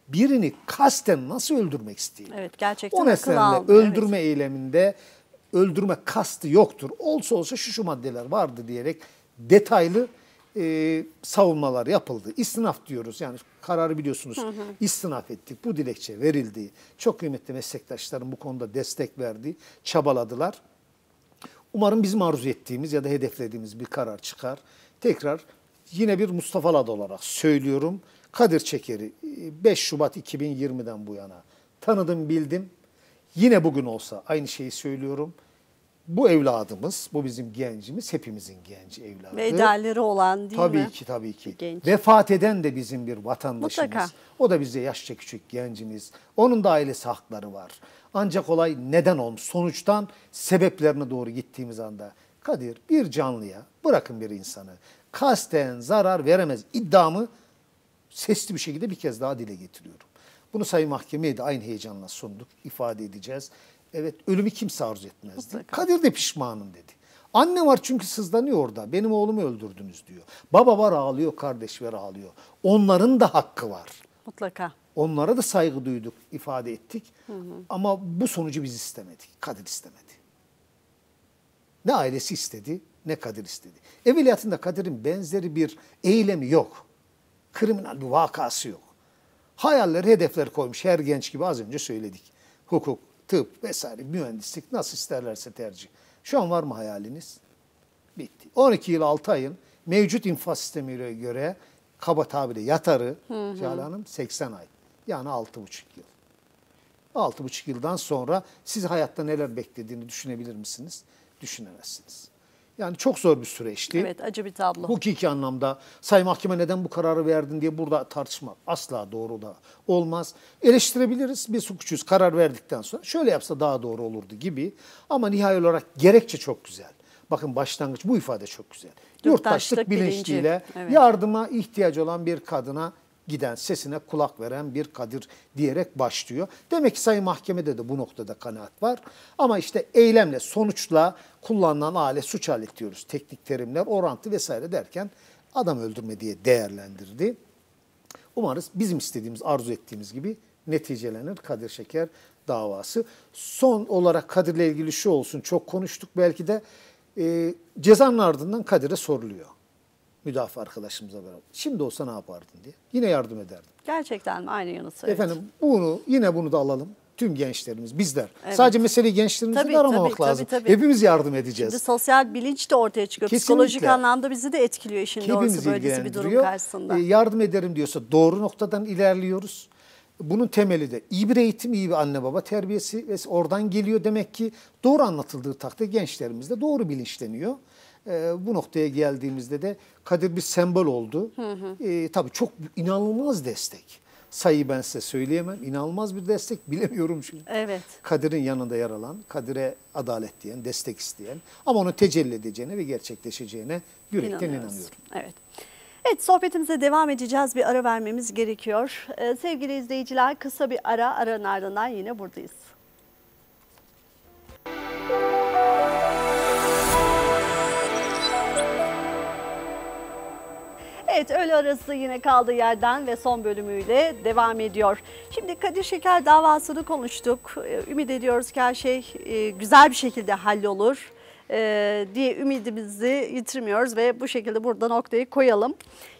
birini kasten nasıl öldürmek istiyor? Evet gerçekten O nedenle öldürme evet. eyleminde öldürme kastı yoktur. Olsa olsa şu şu maddeler vardı diyerek detaylı e, savunmalar yapıldı. İstinaf diyoruz yani kararı biliyorsunuz hı hı. istinaf ettik. Bu dilekçe verildi. Çok kıymetli meslektaşların bu konuda destek verdi, çabaladılar. Umarım bizim arzu ettiğimiz ya da hedeflediğimiz bir karar çıkar. Tekrar yine bir Mustafa Lad olarak söylüyorum. Kadir Çekeri 5 e, Şubat 2020'den bu yana tanıdım bildim. Yine bugün olsa aynı şeyi söylüyorum bu evladımız, bu bizim gencimiz hepimizin genci evladı. Ve olan değil tabii mi? Tabii ki tabii ki. Genç. Vefat eden de bizim bir vatandaşımız. Mutlaka. O da bize yaşça küçük gencimiz. Onun da ailesi hakları var. Ancak olay neden olmuş? Sonuçtan sebeplerine doğru gittiğimiz anda Kadir bir canlıya bırakın bir insanı kasten zarar veremez iddiamı sesli bir şekilde bir kez daha dile getiriyorum. Bunu Sayın Mahkeme'ye de aynı heyecanla sunduk, ifade edeceğiz. Evet ölümü kimse arzu etmezdi. Mutlaka. Kadir de pişmanım dedi. Anne var çünkü sızlanıyor orada. Benim oğlumu öldürdünüz diyor. Baba var ağlıyor, kardeş var ağlıyor. Onların da hakkı var. Mutlaka. Onlara da saygı duyduk, ifade ettik. Hı hı. Ama bu sonucu biz istemedik. Kadir istemedi. Ne ailesi istedi, ne Kadir istedi. Evliyatında Kadir'in benzeri bir eylemi yok. Kriminal bir vakası yok. Hayaller, hedefler koymuş her genç gibi az önce söyledik. Hukuk, tıp vesaire mühendislik nasıl isterlerse tercih. Şu an var mı hayaliniz? Bitti. 12 yıl 6 ayın mevcut infaz sistemiyle göre kaba tabirle yatarı Cale Hanım 80 ay. Yani 6,5 yıl. 6,5 yıldan sonra siz hayatta neler beklediğini düşünebilir misiniz? Düşünemezsiniz. Yani çok zor bir süreçti. Evet acı bir tablo. Hukuki anlamda say mahkeme neden bu kararı verdin diye burada tartışma asla doğru da olmaz. Eleştirebiliriz biz hukukçuyuz karar verdikten sonra şöyle yapsa daha doğru olurdu gibi. Ama nihai olarak gerekçe çok güzel. Bakın başlangıç bu ifade çok güzel. Yurttaşlık, Yurttaşlık bilinciyle evet. yardıma ihtiyacı olan bir kadına giden sesine kulak veren bir Kadir diyerek başlıyor. Demek ki Sayın Mahkemede de bu noktada kanaat var. Ama işte eylemle, sonuçla kullanılan aile suç alet diyoruz. Teknik terimler, orantı vesaire derken adam öldürme diye değerlendirdi. Umarız bizim istediğimiz, arzu ettiğimiz gibi neticelenir Kadir Şeker davası. Son olarak Kadir'le ilgili şu olsun çok konuştuk belki de e, cezanın ardından Kadir'e soruluyor müdafaa arkadaşımıza beraber. Şimdi olsa ne yapardın diye. Yine yardım ederdim. Gerçekten mi? Aynı yanıt söyledim. Efendim bunu yine bunu da alalım tüm gençlerimiz, bizler. Evet. Sadece meseleyi gençlerimizden tabii, aramamak tabii, lazım. Tabii, tabii. Hepimiz yardım edeceğiz. Şimdi sosyal bilinç de ortaya çıkıyor. Kesinlikle. Psikolojik anlamda bizi de etkiliyor işin Hepimiz doğrusu böylesi bir durum karşısında. E, yardım ederim diyorsa doğru noktadan ilerliyoruz. Bunun temeli de iyi bir eğitim, iyi bir anne baba terbiyesi ve oradan geliyor. Demek ki doğru anlatıldığı takdirde gençlerimiz de doğru bilinçleniyor. Ee, bu noktaya geldiğimizde de Kadir bir sembol oldu. Hı hı. E, tabii çok inanılmaz destek. Sayıyı ben size söyleyemem. İnanılmaz bir destek bilemiyorum şimdi. Evet. Kadir'in yanında yer alan, Kadir'e adalet diyen, destek isteyen ama onu tecelli edeceğine ve gerçekleşeceğine yürekten inanıyorum. Evet. Evet sohbetimize devam edeceğiz. Bir ara vermemiz gerekiyor. Ee, sevgili izleyiciler kısa bir ara. Aranın ardından yine buradayız. Evet öyle arası yine kaldığı yerden ve son bölümüyle devam ediyor. Şimdi Kadir Şeker davasını konuştuk. Ee, ümit ediyoruz ki her şey e, güzel bir şekilde hallolur e, diye ümidimizi yitirmiyoruz ve bu şekilde burada noktayı koyalım.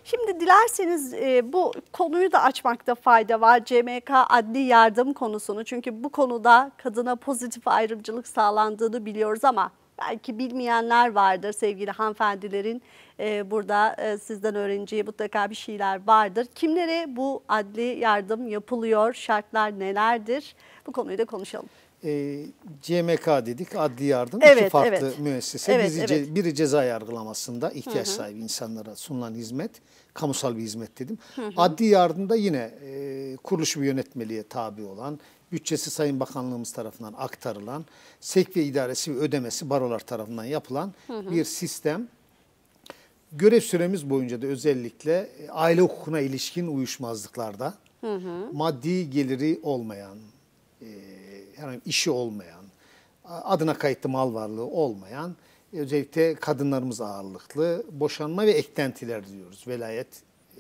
Şimdi dilerseniz e, bu konuyu da açmakta fayda var. CMK adli yardım konusunu çünkü bu konuda kadına pozitif ayrımcılık sağlandığını biliyoruz ama belki bilmeyenler vardır sevgili hanımefendilerin. Ee, burada e, sizden öğreneceği mutlaka bir şeyler vardır. Kimlere bu adli yardım yapılıyor? Şartlar nelerdir? Bu konuyu da konuşalım e, ee, CMK dedik adli yardım evet, iki farklı evet. müessese. Evet, Bizi, evet. biri ceza yargılamasında ihtiyaç Hı -hı. sahibi insanlara sunulan hizmet, kamusal bir hizmet dedim. Hı -hı. Adli yardımda yine e, kuruluş ve yönetmeliğe tabi olan bütçesi Sayın Bakanlığımız tarafından aktarılan, sekve idaresi ve ödemesi barolar tarafından yapılan hı hı. bir sistem. Görev süremiz boyunca da özellikle e, aile hukukuna ilişkin uyuşmazlıklarda hı hı. maddi geliri olmayan, e, herhangi işi olmayan, adına kayıtlı mal varlığı olmayan, e, özellikle kadınlarımız ağırlıklı boşanma ve eklentiler diyoruz. Velayet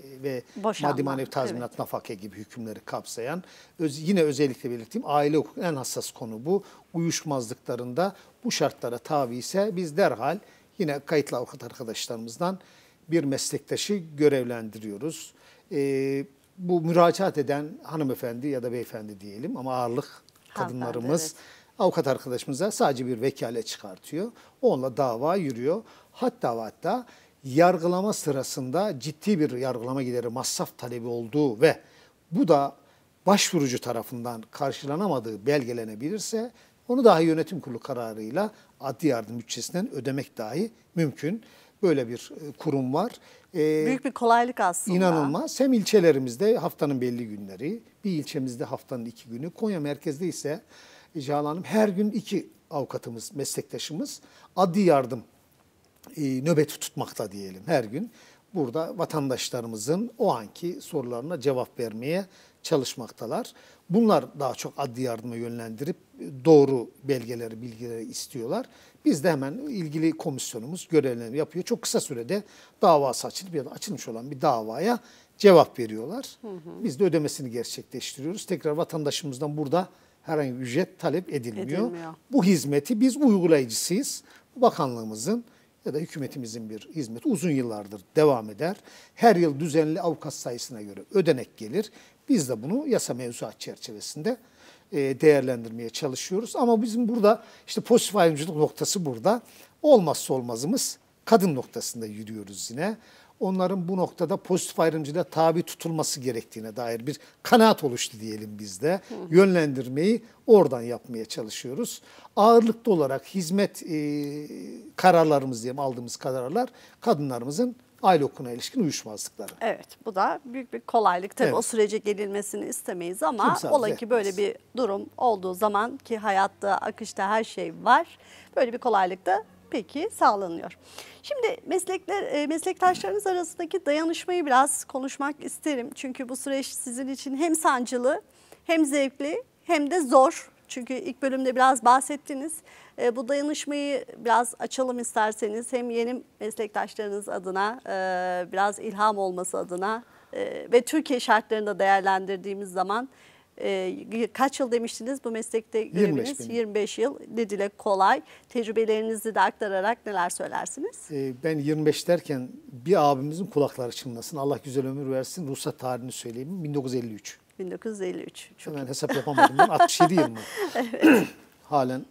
e, ve Boşanma, maddi manevi tazminat, evet. nafaka gibi hükümleri kapsayan öz, yine özellikle belirttiğim aile hukukunun en hassas konu bu. Uyuşmazlıklarında bu şartlara tabi ise biz derhal yine kayıtlı avukat arkadaşlarımızdan bir meslektaşı görevlendiriyoruz. E, bu müracaat eden hanımefendi ya da beyefendi diyelim ama ağırlık kadınlarımız Hanımefendi, evet. avukat arkadaşımıza sadece bir vekale çıkartıyor. Onunla dava yürüyor. Hatta hatta yargılama sırasında ciddi bir yargılama gideri masraf talebi olduğu ve bu da başvurucu tarafından karşılanamadığı belgelenebilirse onu dahi yönetim kurulu kararıyla adli yardım bütçesinden ödemek dahi mümkün. Böyle bir e, kurum var. E, Büyük bir kolaylık aslında. İnanılmaz. Hem ilçelerimizde haftanın belli günleri, bir ilçemizde haftanın iki günü, Konya merkezde ise e, Canan Hanım her gün iki avukatımız, meslektaşımız adli yardım e, nöbet tutmakta diyelim her gün. Burada vatandaşlarımızın o anki sorularına cevap vermeye çalışmaktalar. Bunlar daha çok adli yardıma yönlendirip e, doğru belgeleri, bilgileri istiyorlar. Biz de hemen ilgili komisyonumuz görevlerini yapıyor. Çok kısa sürede davası açılıp ya da açılmış olan bir davaya cevap veriyorlar. Hı hı. Biz de ödemesini gerçekleştiriyoruz. Tekrar vatandaşımızdan burada herhangi bir ücret talep edilmiyor. edilmiyor. Bu hizmeti biz uygulayıcısıyız. Bakanlığımızın ya da hükümetimizin bir hizmeti uzun yıllardır devam eder. Her yıl düzenli avukat sayısına göre ödenek gelir. Biz de bunu yasa mevzuat çerçevesinde e, değerlendirmeye çalışıyoruz. Ama bizim burada işte pozitif ayrımcılık noktası burada. Olmazsa olmazımız kadın noktasında yürüyoruz yine onların bu noktada pozitif ayrımcılığa tabi tutulması gerektiğine dair bir kanaat oluştu diyelim bizde. Yönlendirmeyi oradan yapmaya çalışıyoruz. Ağırlıklı olarak hizmet e, kararlarımız diye aldığımız kararlar kadınlarımızın aile hukukuna ilişkin uyuşmazlıkları. Evet bu da büyük bir kolaylık. Tabii evet. o sürece gelinmesini istemeyiz ama Kimse ola ki böyle bir durum olduğu zaman ki hayatta akışta her şey var. Böyle bir kolaylık da Peki sağlanıyor. Şimdi meslekler e, meslektaşlarınız arasındaki dayanışmayı biraz konuşmak isterim. Çünkü bu süreç sizin için hem sancılı hem zevkli hem de zor. Çünkü ilk bölümde biraz bahsettiniz. E, bu dayanışmayı biraz açalım isterseniz. Hem yeni meslektaşlarınız adına e, biraz ilham olması adına ve Türkiye şartlarında değerlendirdiğimiz zaman e, kaç yıl demiştiniz bu meslekte göreviniz? 25, benim. 25 yıl. Ne dile kolay. Tecrübelerinizi de aktararak neler söylersiniz? E, ben 25 derken bir abimizin kulakları çınlasın. Allah güzel ömür versin. Ruhsat tarihini söyleyeyim. 1953. 1953. Çok ben hesap yapamadım. Ben 67 yıl mı? evet. Halen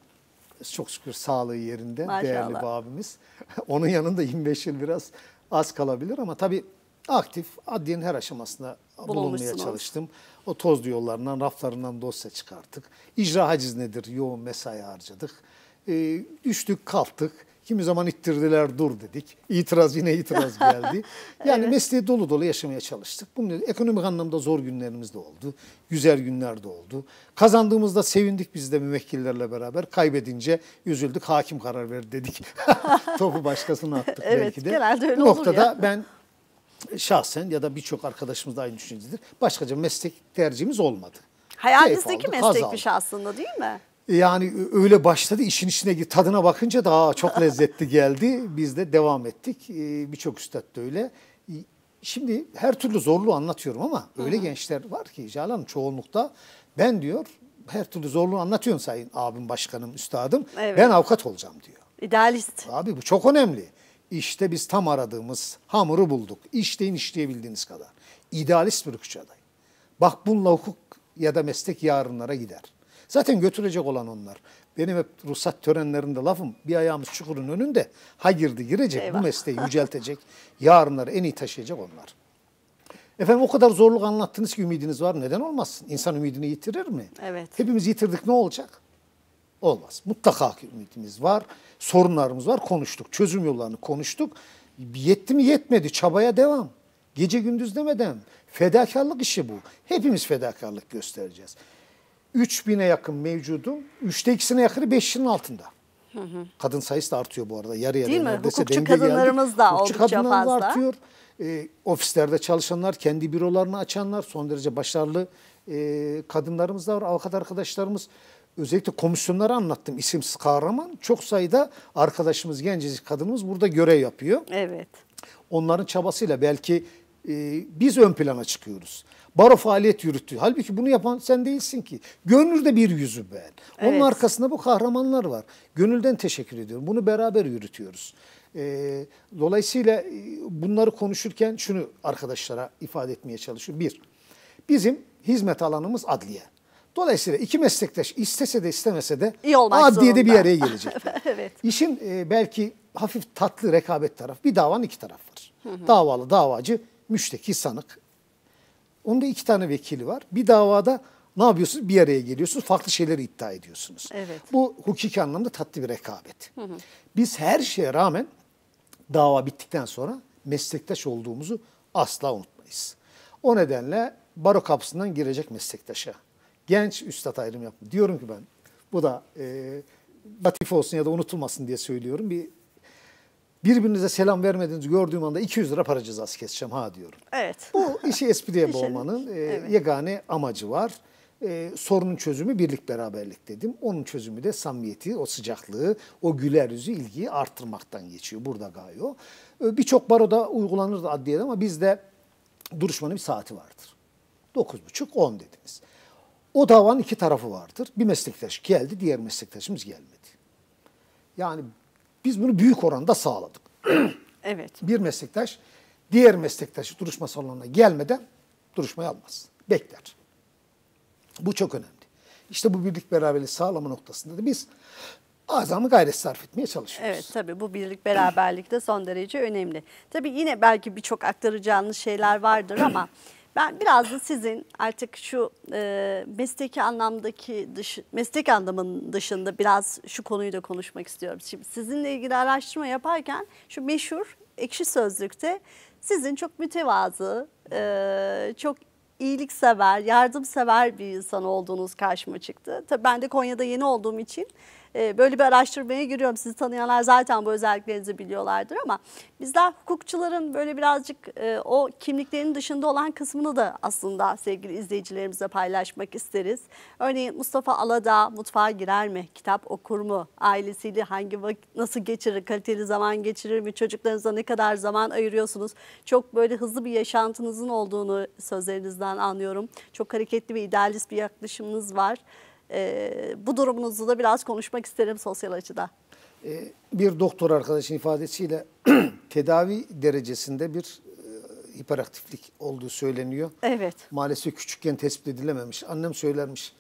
çok şükür sağlığı yerinde Maşallah. değerli bir abimiz. Onun yanında 25 yıl biraz az kalabilir ama tabii aktif adliyenin her aşamasında bulunmaya çalıştım. O tozlu yollarından, raflarından dosya çıkarttık. İcra haciz nedir? Yoğun mesai harcadık. E, düştük, kalktık. Kimi zaman ittirdiler, dur dedik. İtiraz yine itiraz geldi. Yani evet. mesleği dolu dolu yaşamaya çalıştık. Bunun ekonomik anlamda zor günlerimiz de oldu. Güzel günler de oldu. Kazandığımızda sevindik biz de müvekkillerle beraber. Kaybedince üzüldük. Hakim karar verdi dedik. Topu başkasına attık evet, belki de. Evet genelde öyle Bu olur noktada ya. ben şahsen ya da birçok arkadaşımız da aynı düşüncedir. Başkaca meslek tercihimiz olmadı. Hayalinizdeki meslekmiş aslında değil mi? Yani öyle başladı işin içine tadına bakınca daha çok lezzetli geldi. Biz de devam ettik. Ee, birçok üstad da öyle. Şimdi her türlü zorluğu anlatıyorum ama öyle Hı-hı. gençler var ki Calan çoğunlukta ben diyor her türlü zorluğu anlatıyorum sayın abim başkanım üstadım. Evet. Ben avukat olacağım diyor. İdealist. Abi bu çok önemli. İşte biz tam aradığımız hamuru bulduk. İşleyin işleyebildiğiniz kadar. İdealist bir güç adayı. Bak bununla hukuk ya da meslek yarınlara gider. Zaten götürecek olan onlar. Benim hep ruhsat törenlerinde lafım bir ayağımız çukurun önünde. Ha girdi girecek Eyvah. bu mesleği yüceltecek. yarınları en iyi taşıyacak onlar. Efendim o kadar zorluk anlattınız ki ümidiniz var. Neden olmasın? İnsan ümidini yitirir mi? Evet. Hepimiz yitirdik ne olacak? olmaz. Mutlaka ümitimiz var, sorunlarımız var, konuştuk. Çözüm yollarını konuştuk. Yetti mi yetmedi, çabaya devam. Gece gündüz demeden fedakarlık işi bu. Hepimiz fedakarlık göstereceğiz. 3000'e yakın mevcudum, 3'te 2'sine yakını 5'in altında. Hı hı. Kadın sayısı da artıyor bu arada. Yarı yarı Değil mi? Hukukçu kadınlarımız geldi. da Hukukçu oldukça fazla. artıyor. E, ofislerde çalışanlar, kendi bürolarını açanlar son derece başarılı e, kadınlarımız da var. Avukat arkadaşlarımız özellikle komisyonları anlattım isimsiz kahraman. Çok sayıda arkadaşımız, gencecik kadınımız burada görev yapıyor. Evet. Onların çabasıyla belki e, biz ön plana çıkıyoruz. Baro faaliyet yürüttü. Halbuki bunu yapan sen değilsin ki. Gönülde bir yüzü ben. Onun arkasında bu kahramanlar var. Gönülden teşekkür ediyorum. Bunu beraber yürütüyoruz. E, dolayısıyla e, bunları konuşurken şunu arkadaşlara ifade etmeye çalışıyorum. Bir, bizim hizmet alanımız adliye. Dolayısıyla iki meslektaş istese de istemese de İyi adliyede bir araya gelecek. evet. İşin e, belki hafif tatlı rekabet taraf. Bir davanın iki taraf var. Davalı, davacı, müşteki, sanık. Onun da iki tane vekili var. Bir davada ne yapıyorsunuz? Bir araya geliyorsunuz. Farklı şeyleri iddia ediyorsunuz. Evet. Bu hukuki anlamda tatlı bir rekabet. Hı hı. Biz her şeye rağmen dava bittikten sonra meslektaş olduğumuzu asla unutmayız. O nedenle baro kapısından girecek meslektaşa genç üstad ayrım yaptı. Diyorum ki ben bu da e, latife olsun ya da unutulmasın diye söylüyorum. Bir birbirinize selam vermediğinizi gördüğüm anda 200 lira para cezası keseceğim ha diyorum. Evet. Bu işi espriye boğmanın e, evet. yegane amacı var. E, sorunun çözümü birlik beraberlik dedim. Onun çözümü de samimiyeti, o sıcaklığı, o güler yüzü ilgiyi arttırmaktan geçiyor. Burada gayo. E, Birçok baroda uygulanır da adliyede ama bizde duruşmanın bir saati vardır. 9.30-10 dediniz. O davanın iki tarafı vardır. Bir meslektaş geldi, diğer meslektaşımız gelmedi. Yani biz bunu büyük oranda sağladık. evet. Bir meslektaş diğer meslektaşı duruşma salonuna gelmeden duruşmayı almaz. Bekler. Bu çok önemli. İşte bu birlik beraberliği sağlama noktasında da biz azamı gayret sarf etmeye çalışıyoruz. Evet tabii bu birlik beraberlik de son derece önemli. Tabii yine belki birçok aktaracağınız şeyler vardır ama Ben biraz da sizin artık şu e, mesleki anlamdaki dış, meslek anlamının dışında biraz şu konuyu da konuşmak istiyorum. Şimdi sizinle ilgili araştırma yaparken şu meşhur ekşi sözlükte sizin çok mütevazı, e, çok iyiliksever, yardımsever bir insan olduğunuz karşıma çıktı. Tabii ben de Konya'da yeni olduğum için ee, böyle bir araştırmaya giriyorum. Sizi tanıyanlar zaten bu özelliklerinizi biliyorlardır ama bizler hukukçuların böyle birazcık e, o kimliklerinin dışında olan kısmını da aslında sevgili izleyicilerimize paylaşmak isteriz. Örneğin Mustafa Alada mutfağa girer mi? Kitap okur mu? Ailesiyle hangi nasıl geçirir? Kaliteli zaman geçirir mi? Çocuklarınıza ne kadar zaman ayırıyorsunuz? Çok böyle hızlı bir yaşantınızın olduğunu sözlerinizden anlıyorum. Çok hareketli ve idealist bir yaklaşımınız var. E, bu durumunuzu da biraz konuşmak isterim sosyal açıda. Ee, bir doktor arkadaşın ifadesiyle tedavi derecesinde bir e, hiperaktiflik olduğu söyleniyor. Evet. Maalesef küçükken tespit edilememiş. Annem söylermiş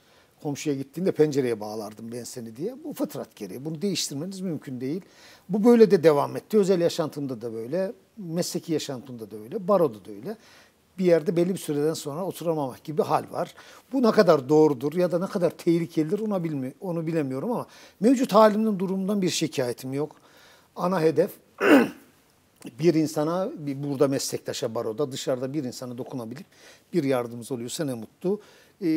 komşuya gittiğinde pencereye bağlardım ben seni diye. Bu fıtrat gereği. Bunu değiştirmeniz mümkün değil. Bu böyle de devam etti. Özel yaşantımda da böyle, mesleki yaşantımda da öyle, baroda da öyle bir yerde belli bir süreden sonra oturamamak gibi hal var. Bu ne kadar doğrudur ya da ne kadar tehlikelidir onu bilmi onu bilemiyorum ama mevcut halimden durumundan bir şikayetim yok. Ana hedef bir insana, bir burada meslektaşa baroda, dışarıda bir insana dokunabilip bir yardımımız oluyorsa ne mutlu. Ee,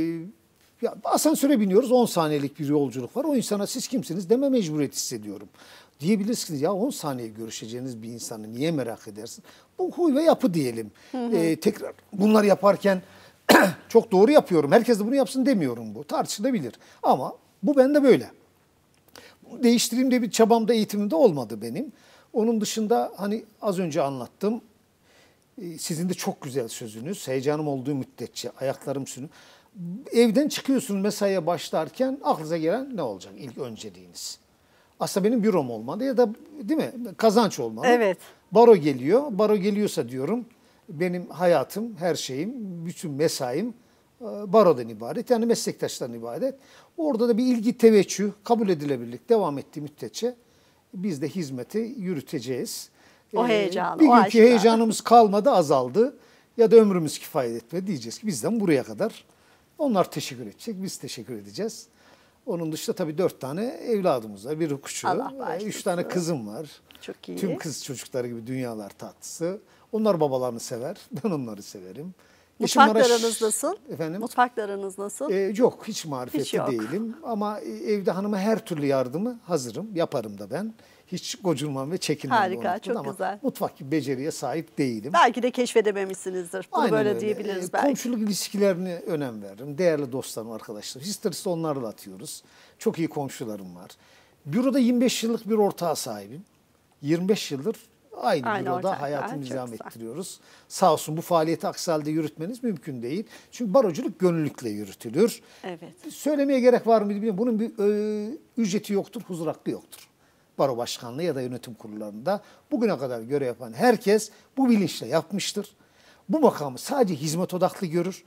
ya asansöre biniyoruz 10 saniyelik bir yolculuk var. O insana siz kimsiniz deme mecburiyet hissediyorum. Diyebilirsiniz ya 10 saniye görüşeceğiniz bir insanı niye merak edersin? Bu huy ve yapı diyelim. Hı hı. Ee, tekrar bunlar yaparken çok doğru yapıyorum. Herkes de bunu yapsın demiyorum bu. Tartışılabilir. Ama bu bende böyle. Değiştireyim diye bir çabamda eğitimimde olmadı benim. Onun dışında hani az önce anlattım. Ee, sizin de çok güzel sözünüz. Heyecanım olduğu müddetçe ayaklarım sünü. Evden çıkıyorsun mesaiye başlarken aklınıza gelen ne olacak ilk önceliğiniz? aslında benim bürom olmalı ya da değil mi kazanç olmalı. Evet. Baro geliyor. Baro geliyorsa diyorum benim hayatım, her şeyim, bütün mesaim e, barodan ibaret. Yani meslektaşlardan ibaret. Orada da bir ilgi teveccüh kabul edilebilirlik devam ettiği müddetçe biz de hizmeti yürüteceğiz. O ee, heyecan. Bir o günkü aşka. heyecanımız kalmadı, azaldı ya da ömrümüz kifayet etmedi diyeceğiz ki bizden buraya kadar. Onlar teşekkür edecek, biz teşekkür edeceğiz. Onun dışında tabii dört tane evladımız var. Bir hukukçu, üç tane kızım var. Çok iyi. Tüm kız çocukları gibi dünyalar tatlısı. Onlar babalarını sever, ben onları severim. Mutfaklarınız nasıl? Efendim? Mutfaklarınız nasıl? Ee, yok, hiç marifetli hiç yok. değilim. Ama evde hanıma her türlü yardımı hazırım, yaparım da ben hiç gocunmam ve çekinmem Harika, çok ama güzel. Mutfak gibi beceriye sahip değilim. Belki de keşfedememişsinizdir. Bunu Aynen böyle öyle. diyebiliriz e, belki. Komşuluk ilişkilerine önem veririm. Değerli dostlarım, arkadaşlarım. Histerisi onlarla atıyoruz. Çok iyi komşularım var. Büroda 25 yıllık bir ortağa sahibim. 25 yıldır aynı, aynı büroda ortak. hayatımı devam ettiriyoruz. Sağ olsun bu faaliyeti aksi halde yürütmeniz mümkün değil. Çünkü baroculuk gönüllülükle yürütülür. Evet. Söylemeye gerek var mı bilmiyorum. Bunun bir e, ücreti yoktur, huzur hakkı yoktur baro başkanlığı ya da yönetim kurullarında bugüne kadar görev yapan herkes bu bilinçle yapmıştır. Bu makamı sadece hizmet odaklı görür.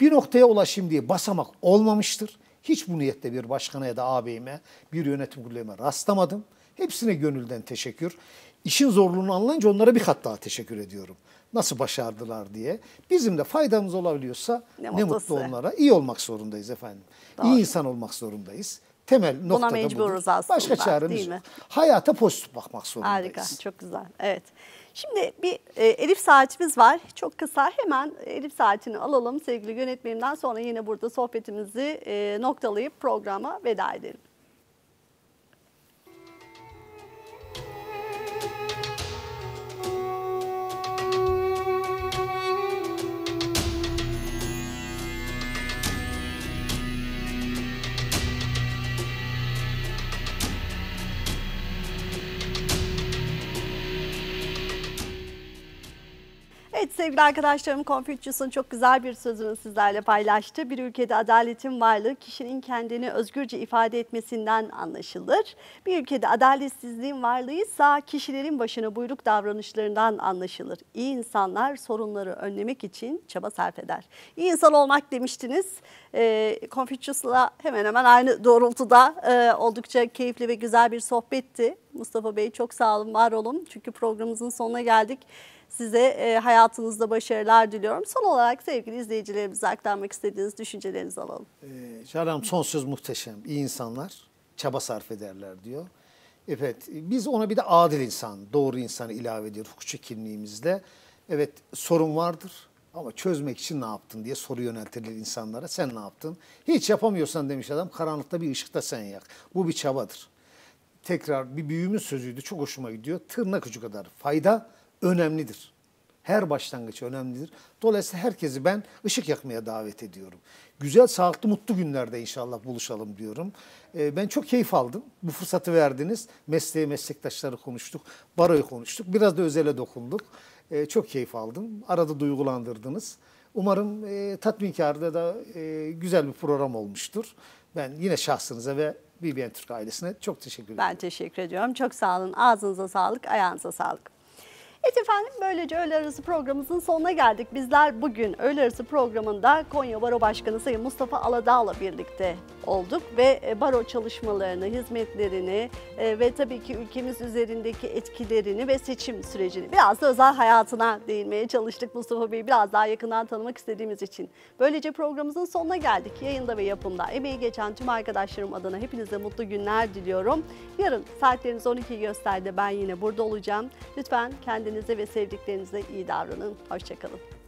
Bir noktaya ulaşayım diye basamak olmamıştır. Hiç bu niyette bir başkana ya da ağabeyime, bir yönetim kuruluma rastlamadım. Hepsine gönülden teşekkür. İşin zorluğunu anlayınca onlara bir kat daha teşekkür ediyorum. Nasıl başardılar diye. Bizim de faydamız olabiliyorsa ne, ne mutlu onlara. İyi olmak zorundayız efendim. Doğru. İyi insan olmak zorundayız temel noktada Buna mecburuz budur. aslında. Başka çaremiz yok. Hayata pozitif bakmak zorundayız. Harika, çok güzel. Evet. Şimdi bir e, Elif saatimiz var. Çok kısa hemen Elif saatini alalım sevgili yönetmenimden sonra yine burada sohbetimizi e, noktalayıp programa veda edelim. Evet sevgili arkadaşlarım Confucius'un çok güzel bir sözünü sizlerle paylaştı. Bir ülkede adaletin varlığı kişinin kendini özgürce ifade etmesinden anlaşılır. Bir ülkede adaletsizliğin varlığı ise kişilerin başına buyruk davranışlarından anlaşılır. İyi insanlar sorunları önlemek için çaba sarf eder. İyi insan olmak demiştiniz. E, ee, Confucius'la hemen hemen aynı doğrultuda e, oldukça keyifli ve güzel bir sohbetti. Mustafa Bey çok sağ olun, var olun. Çünkü programımızın sonuna geldik. Size e, hayatınızda başarılar diliyorum. Son olarak sevgili izleyicilerimize aktarmak istediğiniz düşüncelerinizi alalım. Ee, Şahram son söz muhteşem. İyi insanlar çaba sarf ederler diyor. Evet biz ona bir de adil insan, doğru insanı ilave ediyoruz hukukçu kimliğimizde. Evet sorun vardır ama çözmek için ne yaptın diye soru yöneltilir insanlara. Sen ne yaptın? Hiç yapamıyorsan demiş adam karanlıkta bir ışıkta sen yak. Bu bir çabadır. Tekrar bir büyüğümün sözüydü çok hoşuma gidiyor. Tırnak ucu kadar fayda önemlidir. Her başlangıç önemlidir. Dolayısıyla herkesi ben ışık yakmaya davet ediyorum. Güzel, sağlıklı, mutlu günlerde inşallah buluşalım diyorum. Ee, ben çok keyif aldım. Bu fırsatı verdiniz. Mesleği, meslektaşları konuştuk. Baroyu konuştuk. Biraz da özele dokunduk. Ee, çok keyif aldım. Arada duygulandırdınız. Umarım e, tatminkarda da e, güzel bir program olmuştur. Ben yine şahsınıza ve BBN Türk ailesine çok teşekkür ediyorum. Ben teşekkür ediyorum. Çok sağ olun. Ağzınıza sağlık, ayağınıza sağlık. Evet efendim böylece öğle arası programımızın sonuna geldik. Bizler bugün öğle arası programında Konya Baro Başkanı Sayın Mustafa Aladağ'la birlikte olduk ve e, baro çalışmalarını, hizmetlerini e, ve tabii ki ülkemiz üzerindeki etkilerini ve seçim sürecini biraz da özel hayatına değinmeye çalıştık. Mustafa Bey'i biraz daha yakından tanımak istediğimiz için. Böylece programımızın sonuna geldik. Yayında ve yapımda emeği geçen tüm arkadaşlarım adına hepinize mutlu günler diliyorum. Yarın saatleriniz 12'yi gösterdi ben yine burada olacağım. Lütfen kendinize Kendinize ve sevdiklerinize iyi davranın. Hoşçakalın.